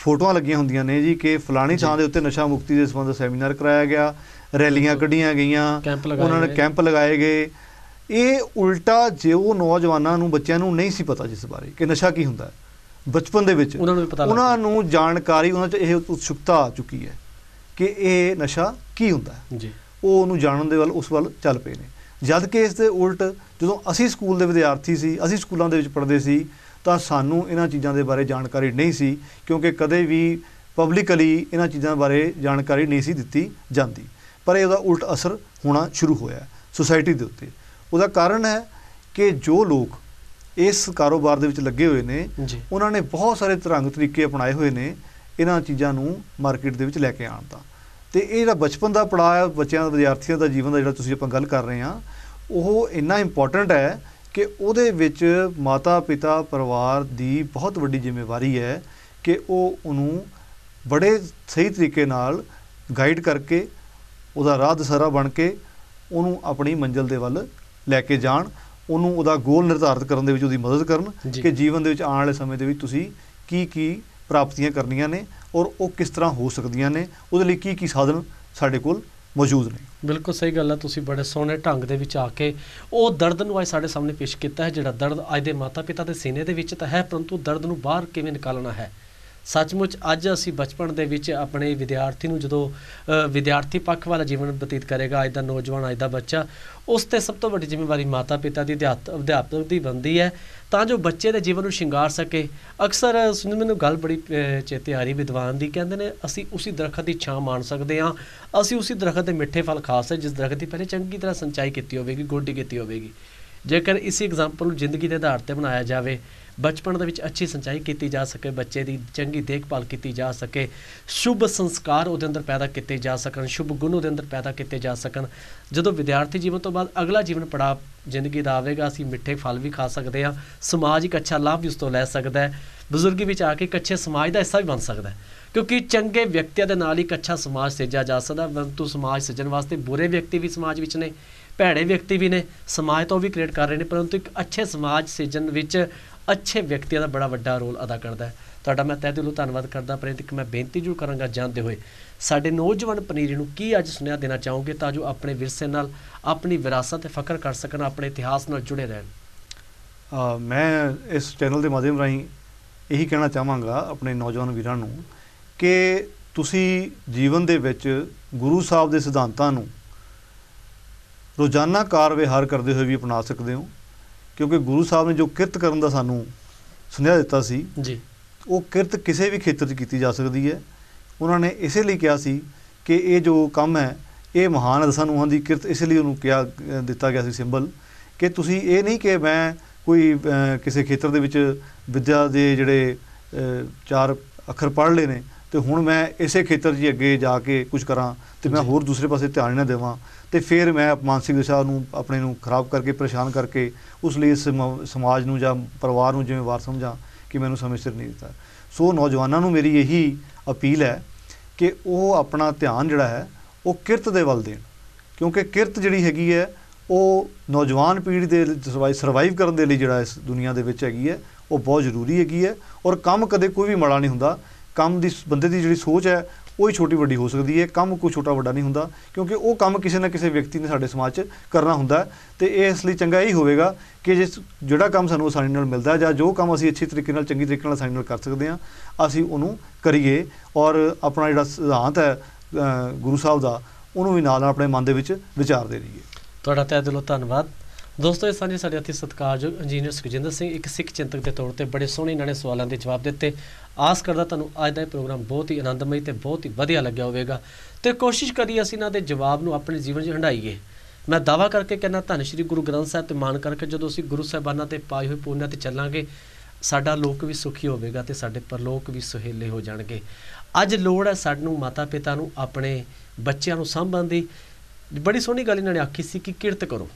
ਫੋਟੋਆਂ ਲੱਗੀਆਂ ਹੁੰਦੀਆਂ ਨੇ ਜੀ ਕਿ ਫਲਾਣੀ ਥਾਂ ਦੇ ਉੱਤੇ ਨਸ਼ਾ ਮੁਕਤੀ ਦੇ ਸਬੰਧ ਸੈਮੀਨਾਰ ਕਰਾਇਆ ਗਿਆ ਰੈਲੀਆਂ ਕੱਢੀਆਂ ਗਈਆਂ ਉਹਨਾਂ ਨੇ ਕੈਂਪ ਲਗਾਏ ਗਏ ਇਹ ਉਲਟਾ ਜੇ ਉਹ ਨੌਜਵਾਨਾਂ ਨੂੰ ਬੱਚਿਆਂ ਨੂੰ ਨਹੀਂ ਸੀ ਪਤਾ ਜਿਸ ਬਾਰੇ ਕਿ ਨਸ਼ਾ ਕੀ ਹੁੰਦਾ ਹੈ ਬਚਪਨ ਦੇ ਵਿੱਚ ਉਹਨਾਂ ਨੂੰ ਵੀ ਪਤਾ ਲੱਗ ਉਹਨਾਂ ਨੂੰ ਜਾਣਕਾਰੀ ਉਹਨਾਂ 'ਚ ਇਹ ਉਤਸੁਕਤਾ ਆ ਚੁੱਕੀ ਹੈ ਕਿ ਇਹ ਨਸ਼ਾ ਕੀ ਹੁੰਦਾ ਹੈ ਜੀ ਉਹ ਉਹਨੂੰ ਜਾਣਨ ਦੇ ਵੱਲ ਉਸ ਵੱਲ ਚੱਲ ਪਏ ਨੇ ਜਦ ਕਿ ਇਸ ਦੇ ਉਲਟ ਜਦੋਂ ਅਸੀਂ ਸਕੂਲ ਦੇ ਵਿਦਿਆਰਥੀ ਸੀ ਅਸੀਂ ਸਕੂਲਾਂ ਦੇ ਵਿੱਚ ਪੜ੍ਹਦੇ ਸੀ ਤਾਂ ਸਾਨੂੰ ਇਹਨਾਂ ਚੀਜ਼ਾਂ ਦੇ ਬਾਰੇ ਜਾਣਕਾਰੀ ਨਹੀਂ ਸੀ ਕਿਉਂਕਿ ਕਦੇ ਵੀ ਪਬਲਿਕਲੀ ਇਹਨਾਂ ਚੀਜ਼ਾਂ ਬਾਰੇ ਜਾਣਕਾਰੀ ਨਹੀਂ ਸੀ ਦਿੱਤੀ ਜਾਂਦੀ ਪਰ ਇਹਦਾ ਉਲਟ ਅਸਰ ਹੋਣਾ ਸ਼ੁਰੂ ਹੋਇਆ ਸੋਸਾਇਟੀ ਦੇ ਉੱਤੇ ਉਹਦਾ ਕਾਰਨ ਹੈ ਕਿ ਜੋ ਲੋਕ ਇਸ ਕਾਰੋਬਾਰ ਦੇ ਵਿੱਚ ਲੱਗੇ ਹੋਏ ਨੇ ਉਹਨਾਂ ਨੇ ਬਹੁਤ ਸਾਰੇ ਤਰੰਗ ਤਰੀਕੇ ਅਪਣਾਏ ਹੋਏ ਨੇ ਇਹਨਾਂ ਚੀਜ਼ਾਂ ਨੂੰ ਮਾਰਕੀਟ ਦੇ ਵਿੱਚ ਲੈ ਕੇ ਆਣ ਦਾ ਤੇ ਇਹ ਜਿਹੜਾ ਬਚਪਨ ਦਾ ਪੜਾਅ ਹੈ ਬੱਚਿਆਂ ਦਾ ਵਿਦਿਆਰਥੀਆਂ ਦਾ ਜੀਵਨ ਦਾ ਜਿਹੜਾ ਤੁਸੀਂ ਆਪਾਂ ਗੱਲ ਕਰ ਰਹੇ ਹਾਂ ਉਹ ਇੰਨਾ ਇੰਪੋਰਟੈਂਟ ਹੈ ਕਿ ਉਹਦੇ ਵਿੱਚ ਮਾਤਾ ਪਿਤਾ ਪਰਿਵਾਰ ਦੀ ਬਹੁਤ ਵੱਡੀ ਜ਼ਿੰਮੇਵਾਰੀ ਹੈ ਕਿ ਉਹ ਉਹਨੂੰ ਬੜੇ ਸਹੀ ਤਰੀਕੇ ਨਾਲ ਗਾਈਡ ਕਰਕੇ ਉਹਦਾ ਰਾਹ ਦਸਰਾ ਬਣ ਕੇ ਉਹਨੂੰ ਆਪਣੀ ਮੰਜ਼ਿਲ ਦੇ ਵੱਲ ਲੈ ਕੇ ਜਾਣ ਉਹਨੂੰ ਉਹਦਾ ਗੋਲ ਨਿਰਧਾਰਿਤ ਕਰਨ ਦੇ ਵਿੱਚ ਉਹਦੀ ਮਦਦ ਕਰਨ ਕਿ ਜੀਵਨ ਦੇ ਵਿੱਚ ਆਉਣ ਵਾਲੇ ਸਮੇਂ ਦੇ ਵਿੱਚ ਤੁਸੀਂ ਕੀ ਕੀ ਪ੍ਰਾਪਤੀਆਂ ਕਰਨੀਆਂ ਨੇ ਔਰ ਉਹ ਕਿਸ ਤਰ੍ਹਾਂ ਹੋ ਸਕਦੀਆਂ ਨੇ ਉਹਦੇ ਲਈ ਕੀ ਕੀ ਸਾਧਨ ਸਾਡੇ ਕੋਲ ਮੌਜੂਦ ਨੇ ਬਿਲਕੁਲ ਸਹੀ ਗੱਲ ਹੈ ਤੁਸੀਂ ਬੜੇ ਸੋਹਣੇ ਢੰਗ ਦੇ ਵਿੱਚ ਆ ਕੇ ਉਹ ਦਰਦ ਨੂੰ ਅੱਜ ਸਾਡੇ ਸਾਹਮਣੇ ਪੇਸ਼ ਕੀਤਾ ਹੈ ਜਿਹੜਾ ਦਰਦ ਅੱਜ ਦੇ ਮਾਤਾ-ਪਿਤਾ ਦੇ ਸੀਨੇ ਦੇ ਵਿੱਚ ਤਾਂ ਹੈ ਪਰੰਤੂ ਦਰਦ ਨੂੰ ਬਾਹਰ ਕਿਵੇਂ ਨਿਕਾਲਣਾ ਹੈ ਸੱਚਮੁੱਚ ਅੱਜ ਅਸੀਂ ਬਚਪਨ ਦੇ ਵਿੱਚ ਆਪਣੇ ਵਿਦਿਆਰਥੀ ਨੂੰ ਜਦੋਂ ਵਿਦਿਆਰਥੀ ਪੱਖ ਵਾਲਾ ਜੀਵਨ ਬਤੀਤ ਕਰੇਗਾ ਅੱਜ ਦਾ ਨੌਜਵਾਨ ਅੱਜ ਦਾ ਬੱਚਾ ਉਸ ਤੇ ਸਭ ਤੋਂ ਵੱਡੀ ਜ਼ਿੰਮੇਵਾਰੀ ਮਾਤਾ ਪਿਤਾ ਦੀ ਅਧਿਆਪਕ ਦੀ ਬੰਦੀ ਹੈ ਤਾਂ ਜੋ ਬੱਚੇ ਦੇ ਜੀਵਨ ਨੂੰ ਸ਼ਿੰਗਾਰ ਸਕੇ ਅਕਸਰ ਸੁਣ ਮੈਨੂੰ ਗੱਲ ਬੜੀ ਚੇਤੇ ਆ ਰਹੀ ਵਿਦਵਾਨ ਦੀ ਕਹਿੰਦੇ ਨੇ ਅਸੀਂ ਉਸੇ ਦਰਖਤ ਦੀ ਛਾਂ ਮਾਣ ਸਕਦੇ ਹਾਂ ਅਸੀਂ ਉਸੇ ਦਰਖਤ ਦੇ ਮਿੱਠੇ ਫਲ ਖਾ ਸਕਦੇ ਜਿਸ ਦਰਖਤ ਦੀ ਪਹਿਲੇ ਚੰਗੀ ਤਰ੍ਹਾਂ ਸਿੰਚਾਈ ਕੀਤੀ ਹੋਵੇਗੀ ਗੋਡੀ ਕੀਤੀ ਹੋਵੇਗੀ ਜੇਕਰ ਇਸੇ ਐਗਜ਼ਾਮਪਲ ਨੂੰ ਜ਼ਿੰਦਗੀ ਦੇ ਆਧਾਰ ਤੇ ਬਣਾਇਆ ਜਾਵੇ ਬਚਪਨ ਦੇ ਵਿੱਚ ਅੱਛੀ ਸਿੰਚਾਈ ਕੀਤੀ ਜਾ ਸਕੇ ਬੱਚੇ ਦੀ ਚੰਗੀ ਦੇਖਭਾਲ ਕੀਤੀ ਜਾ ਸਕੇ ਸ਼ੁਭ ਸੰਸਕਾਰ ਉਹਦੇ ਅੰਦਰ ਪੈਦਾ ਕੀਤੇ ਜਾ ਸਕਣ ਸ਼ੁਭ ਗੁਣ ਉਹਦੇ ਅੰਦਰ ਪੈਦਾ ਕੀਤੇ ਜਾ ਸਕਣ ਜਦੋਂ ਵਿਦਿਆਰਥੀ ਜੀਵਨ ਤੋਂ ਬਾਅਦ ਅਗਲਾ ਜੀਵਨ ਪੜਾ ਜ਼ਿੰਦਗੀ ਦਾ ਆਵੇਗਾ ਅਸੀਂ ਮਿੱਠੇ ਫਲ ਵੀ ਖਾ ਸਕਦੇ ਹਾਂ ਸਮਾਜ ਇੱਕ ਅੱਛਾ ਲਾਭ ਵੀ ਉਸ ਤੋਂ ਲੈ ਸਕਦਾ ਹੈ ਬਜ਼ੁਰਗੀ ਵਿੱਚ ਆ ਕੇ ਇੱਕ ਅੱਛੇ ਸਮਾਜ ਦਾ ਹਿੱਸਾ ਵੀ ਬਣ ਸਕਦਾ ਹੈ ਕਿਉਂਕਿ ਚੰਗੇ ਵਿਅਕਤੀਆਂ ਦੇ ਨਾਲ ਹੀ ਇੱਕ ਅੱਛਾ ਸਮਾਜ ਸਿਰਜਿਆ ਜਾ ਸਕਦਾ ਵਰਤੂ ਸਮਾਜ ਸਜਣ ਵਾਸਤੇ ਬੁਰੇ ਵਿਅਕਤੀ ਵੀ ਸਮਾਜ ਵਿੱਚ ਨੇ ਭੈੜੇ ਵਿਅਕਤੀ ਵੀ ਨੇ ਸਮਾਜ ਤੋਂ ਵੀ ਕ੍ਰੀਏਟ ਕਰ ਰਹੇ ਨੇ ਪਰੰਤੂ ਇੱਕ ਅੱਛੇ ਸਮਾਜ ਸਿਰਜਣ ਵਿੱਚ ਅੱਛੇ ਵਿਅਕਤੀਆਂ ਦਾ ਬੜਾ ਵੱਡਾ ਰੋਲ ਅਦਾ ਕਰਦਾ ਹੈ ਤੁਹਾਡਾ ਮੈਂ ਤਹਿ ਦਿਲੋਂ ਧੰਨਵਾਦ ਕਰਦਾ ਪ੍ਰੇਤਿਕ ਮੈਂ ਬੇਨਤੀ ਜੂ ਕਰਾਂਗਾ ਜਾਂਦੇ ਹੋਏ ਸਾਡੇ ਨੌਜਵਾਨ ਪਨੀਰੀ ਨੂੰ ਕੀ ਅੱਜ ਸੁਨੇਹਾ ਦੇਣਾ ਚਾਹੋਗੇ ਤਾਂ ਜੋ ਆਪਣੇ ਵਿਰਸੇ ਨਾਲ ਆਪਣੀ ਵਿਰਾਸਤ ਤੇ ਫਖਰ ਕਰ ਸਕਣ ਆਪਣੇ ਇਤਿਹਾਸ ਨਾਲ ਜੁੜੇ ਰਹਿਣ ਮੈਂ ਇਸ ਚੈਨਲ ਦੇ ਮਾਧਿਅਮ ਰਾਹੀਂ ਇਹੀ ਕਹਿਣਾ ਚਾਹਾਂਗਾ ਆਪਣੇ ਨੌਜਵਾਨ ਵੀਰਾਂ ਨੂੰ ਕਿ ਤੁਸੀਂ ਜੀਵਨ ਦੇ ਵਿੱਚ ਗੁਰੂ ਸਾਹਿਬ ਦੇ ਸਿਧਾਂਤਾਂ ਨੂੰ ਰੋਜ਼ਾਨਾ ਕਾਰਵਿਹਾਰ ਕਰਦੇ ਹੋਏ ਵੀ ਅਪਣਾ ਸਕਦੇ ਹੋ ਕਿਉਂਕਿ ਗੁਰੂ ਸਾਹਿਬ ਨੇ ਜੋ ਕਿਰਤ ਕਰਨ ਦਾ ਸਾਨੂੰ ਸੁਨੇਹਾ ਦਿੱਤਾ ਸੀ ਜੀ ਉਹ ਕਿਰਤ ਕਿਸੇ ਵੀ ਖੇਤਰ 'ਚ ਕੀਤੀ ਜਾ ਸਕਦੀ ਹੈ ਉਹਨਾਂ ਨੇ ਇਸੇ ਲਈ ਕਿਹਾ ਸੀ ਕਿ ਇਹ ਜੋ ਕੰਮ ਹੈ ਇਹ ਮਹਾਨ ਹੈ ਨੂੰ ਉਹਨਾਂ ਦੀ ਕਿਰਤ ਇਸ ਲਈ ਉਹਨੂੰ ਕਿਹਾ ਦਿੱਤਾ ਗਿਆ ਸੀ ਸਿੰਬਲ ਕਿ ਤੁਸੀਂ ਇਹ ਨਹੀਂ ਕਿ ਮੈਂ ਕੋਈ ਕਿਸੇ ਖੇਤਰ ਦੇ ਵਿੱਚ ਵਿਦਿਆ ਦੇ ਜਿਹੜੇ ਚਾਰ ਅੱਖਰ ਪੜ੍ਹ ਲਏ ਨੇ ਤੇ ਹੁਣ ਮੈਂ ਇਸੇ ਖੇਤਰ 'ਚ ਅੱਗੇ ਜਾ ਕੇ ਕੁਝ ਕਰਾਂ ਤੇ ਮੈਂ ਹੋਰ ਦੂਸਰੇ ਪਾਸੇ ਧਿਆਨ ਨਾ ਦੇਵਾਂ ਤੇ ਫਿਰ ਮੈਂ ਮਾਨਸਿਕ ਵਿਸ਼ਾ ਨੂੰ ਆਪਣੇ ਨੂੰ ਖਰਾਬ ਕਰਕੇ ਪਰੇਸ਼ਾਨ ਕਰਕੇ ਉਸ ਲਈ ਸਮਾਜ ਨੂੰ ਜਾਂ ਪਰਿਵਾਰ ਨੂੰ ਜ਼ਿੰਮੇਵਾਰ ਸਮਝਾਂ ਕਿ ਮੈਨੂੰ ਸਮਝ ਸਿਰ ਨਹੀਂ ਦਿੱਤਾ ਸੋ ਨੌਜਵਾਨਾਂ ਨੂੰ ਮੇਰੀ ਇਹੀ ਅਪੀਲ ਹੈ ਕਿ ਉਹ ਆਪਣਾ ਧਿਆਨ ਜਿਹੜਾ ਹੈ ਉਹ ਕਿਰਤ ਦੇ ਵੱਲ ਦੇਣ ਕਿਉਂਕਿ ਕਿਰਤ ਜਿਹੜੀ ਹੈਗੀ ਹੈ ਉਹ ਨੌਜਵਾਨ ਪੀੜ੍ਹੀ ਦੇ ਸਰਵਾਈਵ ਕਰਨ ਦੇ ਲਈ ਜਿਹੜਾ ਇਸ ਦੁਨੀਆ ਦੇ ਵਿੱਚ ਹੈਗੀ ਹੈ ਉਹ ਬਹੁਤ ਜ਼ਰੂਰੀ ਹੈਗੀ ਹੈ ਔਰ ਕੰਮ ਕਦੇ ਕੋਈ ਵੀ ਮਾੜਾ ਨਹੀਂ ਹੁੰਦਾ ਕੰਮ ਦੀ ਬੰਦੇ ਦੀ ਜਿਹੜੀ ਸੋਚ ਹੈ ਉਹ ਹੀ ਛੋਟੀ ਵੱਡੀ ਹੋ ਸਕਦੀ ਹੈ ਕੰਮ ਕੋਈ ਛੋਟਾ ਵੱਡਾ ਨਹੀਂ ਹੁੰਦਾ ਕਿਉਂਕਿ ਉਹ ਕੰਮ ਕਿਸੇ ਨਾ ਕਿਸੇ ਵਿਅਕਤੀ ਨੇ ਸਾਡੇ ਸਮਾਜ 'ਚ ਕਰਨਾ ਹੁੰਦਾ ਤੇ ਇਹ ਇਸ ਲਈ ਚੰਗਾ ਇਹ ਹੋਵੇਗਾ ਕਿ ਜਿਸ ਜਿਹੜਾ ਕੰਮ ਸਾਨੂੰ ਆਸਾਨੀ ਨਾਲ ਮਿਲਦਾ ਜਾਂ ਜੋ ਕੰਮ ਅਸੀਂ ਅੱਛੇ ਤਰੀਕੇ ਨਾਲ ਚੰਗੀ ਤਰੀਕੇ ਨਾਲ ਆਸਾਨੀ ਨਾਲ ਕਰ ਸਕਦੇ ਹਾਂ ਅਸੀਂ ਉਹਨੂੰ ਕਰੀਏ ਔਰ ਆਪਣਾ ਜਿਹੜਾ ਸਿਧਾਂਤ ਹੈ ਗੁਰੂ ਸਾਹਿਬ ਦਾ ਉਹਨੂੰ ਵੀ ਨਾਲ ਆਪਣੇ ਮਨ ਦੇ ਵਿੱਚ ਵਿਚਾਰਦੇ ਰਹੀਏ ਤੁਹਾਡਾ ਤਹਿ ਦਿਲੋਂ ਧੰਨਵਾਦ ਦੋਸਤੋ ਇਹ ਸਾਂਝੇ ਸਾਡੇ ਅਤੀ ਸਤਿਕਾਰਯੋਗ ਇੰਜੀਨੀਅਰ ਸੁਖਜਿੰਦਰ ਸਿੰਘ ਇੱਕ ਸਿੱਖ ਚਿੰਤਕ ਦੇ ਤੌਰ ਤੇ ਬੜੇ ਸੋਹਣੇ ਨਾਲੇ ਨੇ ਸਵਾਲਾਂ ਦੇ ਜਵਾਬ ਦਿੱਤੇ ਆਸ ਕਰਦਾ ਤੁਹਾਨੂੰ ਅੱਜ ਦਾ ਇਹ ਪ੍ਰੋਗਰਾਮ ਬਹੁਤ ਹੀ ਆਨੰਦਮਈ ਤੇ ਬਹੁਤ ਹੀ ਵਧੀਆ ਲੱਗਿਆ ਹੋਵੇਗਾ ਤੇ ਕੋਸ਼ਿਸ਼ ਕਰੀ ਅਸੀਂ ਇਹਨਾਂ ਦੇ ਜਵਾਬ ਨੂੰ ਆਪਣੇ ਜੀਵਨ 'ਚ ਹੰਡਾਈਏ ਮੈਂ ਦਾਵਾ ਕਰਕੇ ਕਹਿੰਦਾ ਧੰਨ ਸ਼੍ਰੀ ਗੁਰੂ ਗ੍ਰੰਥ ਸਾਹਿਬ ਤੇ ਮਾਨ ਕਰਕੇ ਜਦੋਂ ਅਸੀਂ ਗੁਰੂ ਸਾਹਿਬਾਨਾਂ ਤੇ ਪਾਈ ਹੋਈ ਪੂਰਨਿਆ ਤੇ ਚੱਲਾਂਗੇ ਸਾਡਾ ਲੋਕ ਵੀ ਸੁਖੀ ਹੋਵੇਗਾ ਤੇ ਸਾਡੇ ਪਰਲੋਕ ਵੀ ਸੁਹੇਲੇ ਹੋ ਜਾਣਗੇ ਅੱਜ ਲੋੜ ਹੈ ਸਾਨੂੰ ਮਾਤਾ ਪਿਤਾ ਨੂੰ ਆਪਣੇ ਬੱਚਿਆਂ ਨੂੰ ਸੰਭਾਲਣ ਦੀ ਬੜੀ ਸੋਹਣੀ ਗੱਲ ਇਹਨਾਂ ਨੇ ਆਖੀ ਸੀ ਕਿ ਕਿਰਤ ਕਰੋ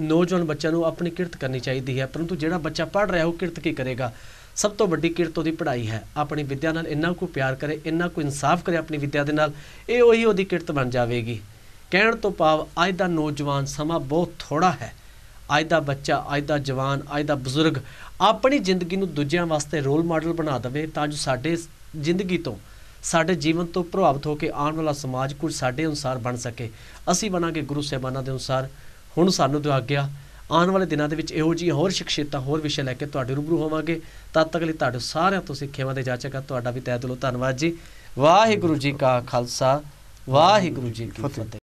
ਨੌਜਵਾਨ ਬੱਚਿਆਂ ਨੂੰ ਆਪਣੀ ਕਿਰਤ ਕਰਨੀ ਚਾਹੀਦੀ ਹੈ ਪਰੰਤੂ ਜਿਹੜਾ ਬੱਚਾ ਪੜ ਰਿਹਾ ਉਹ ਕਿਰਤ ਕੀ ਕਰੇਗਾ ਸਭ ਤੋਂ ਵੱਡੀ ਕਿਰਤ ਉਹਦੀ ਪੜ੍ਹਾਈ ਹੈ ਆਪਣੀ ਵਿਦਿਆ ਨਾਲ ਇੰਨਾ ਕੋ ਪਿਆਰ ਕਰੇ ਇੰਨਾ ਕੋ ਇਨਸਾਫ ਕਰੇ ਆਪਣੀ ਵਿਦਿਆ ਦੇ ਨਾਲ ਇਹ ਉਹੀ ਉਹਦੀ ਕਿਰਤ ਬਣ ਜਾਵੇਗੀ ਕਹਿਣ ਤੋਂ ਪਾਵ ਅੱਜ ਦਾ ਨੌਜਵਾਨ ਸਮਾਂ ਬਹੁਤ ਥੋੜਾ ਹੈ ਅੱਜ ਦਾ ਬੱਚਾ ਅੱਜ ਦਾ ਜਵਾਨ ਅੱਜ ਦਾ ਬਜ਼ੁਰਗ ਆਪਣੀ ਜ਼ਿੰਦਗੀ ਨੂੰ ਦੂਜਿਆਂ ਵਾਸਤੇ ਰੋਲ ਮਾਡਲ ਬਣਾ ਦਵੇ ਤਾਂ ਜੋ ਸਾਡੇ ਜ਼ਿੰਦਗੀ ਤੋਂ ਸਾਡੇ ਜੀਵਨ ਤੋਂ ਪ੍ਰਭਾਵਿਤ ਹੋ ਕੇ ਆਉਣ ਵਾਲਾ ਸਮਾਜ ਕੁਝ ਸਾਡੇ ਅਨੁਸਾਰ ਬਣ ਸਕੇ ਅਸੀਂ ਬਣਾਂਗੇ ਗੁਰੂ ਸਹਿਬਾਨਾਂ ਦੇ ਅਨੁਸਾਰ ਹੁਣ ਸਾਨੂੰ ਦਿਓ ਆਗਿਆ ਆਉਣ ਵਾਲੇ ਦਿਨਾਂ ਦੇ ਵਿੱਚ ਇਹੋ ਜੀ ਹੋਰ ਸ਼ਖਸੀਅਤਾਂ ਹੋਰ ਵਿਸ਼ੇ ਲੈ ਕੇ ਤੁਹਾਡੇ ਰੂਬਰੂ ਹੋਵਾਂਗੇ ਤਦ ਤੱਕ ਲਈ ਤੁਹਾਡੇ ਸਾਰਿਆਂ ਤੋਂ ਸਿੱਖਿਆਵਾਂ ਦੇ ਜਾਚਾਗਾ ਤੁਹਾਡਾ ਵੀ ਤਹਿ ਦਿਲੋਂ ਧੰਨਵਾਦ ਜੀ ਵਾਹਿਗੁਰੂ ਜੀ ਕਾ ਖਾਲਸਾ ਵਾਹਿਗੁਰੂ ਜੀ ਕੀ ਫਤਿਹ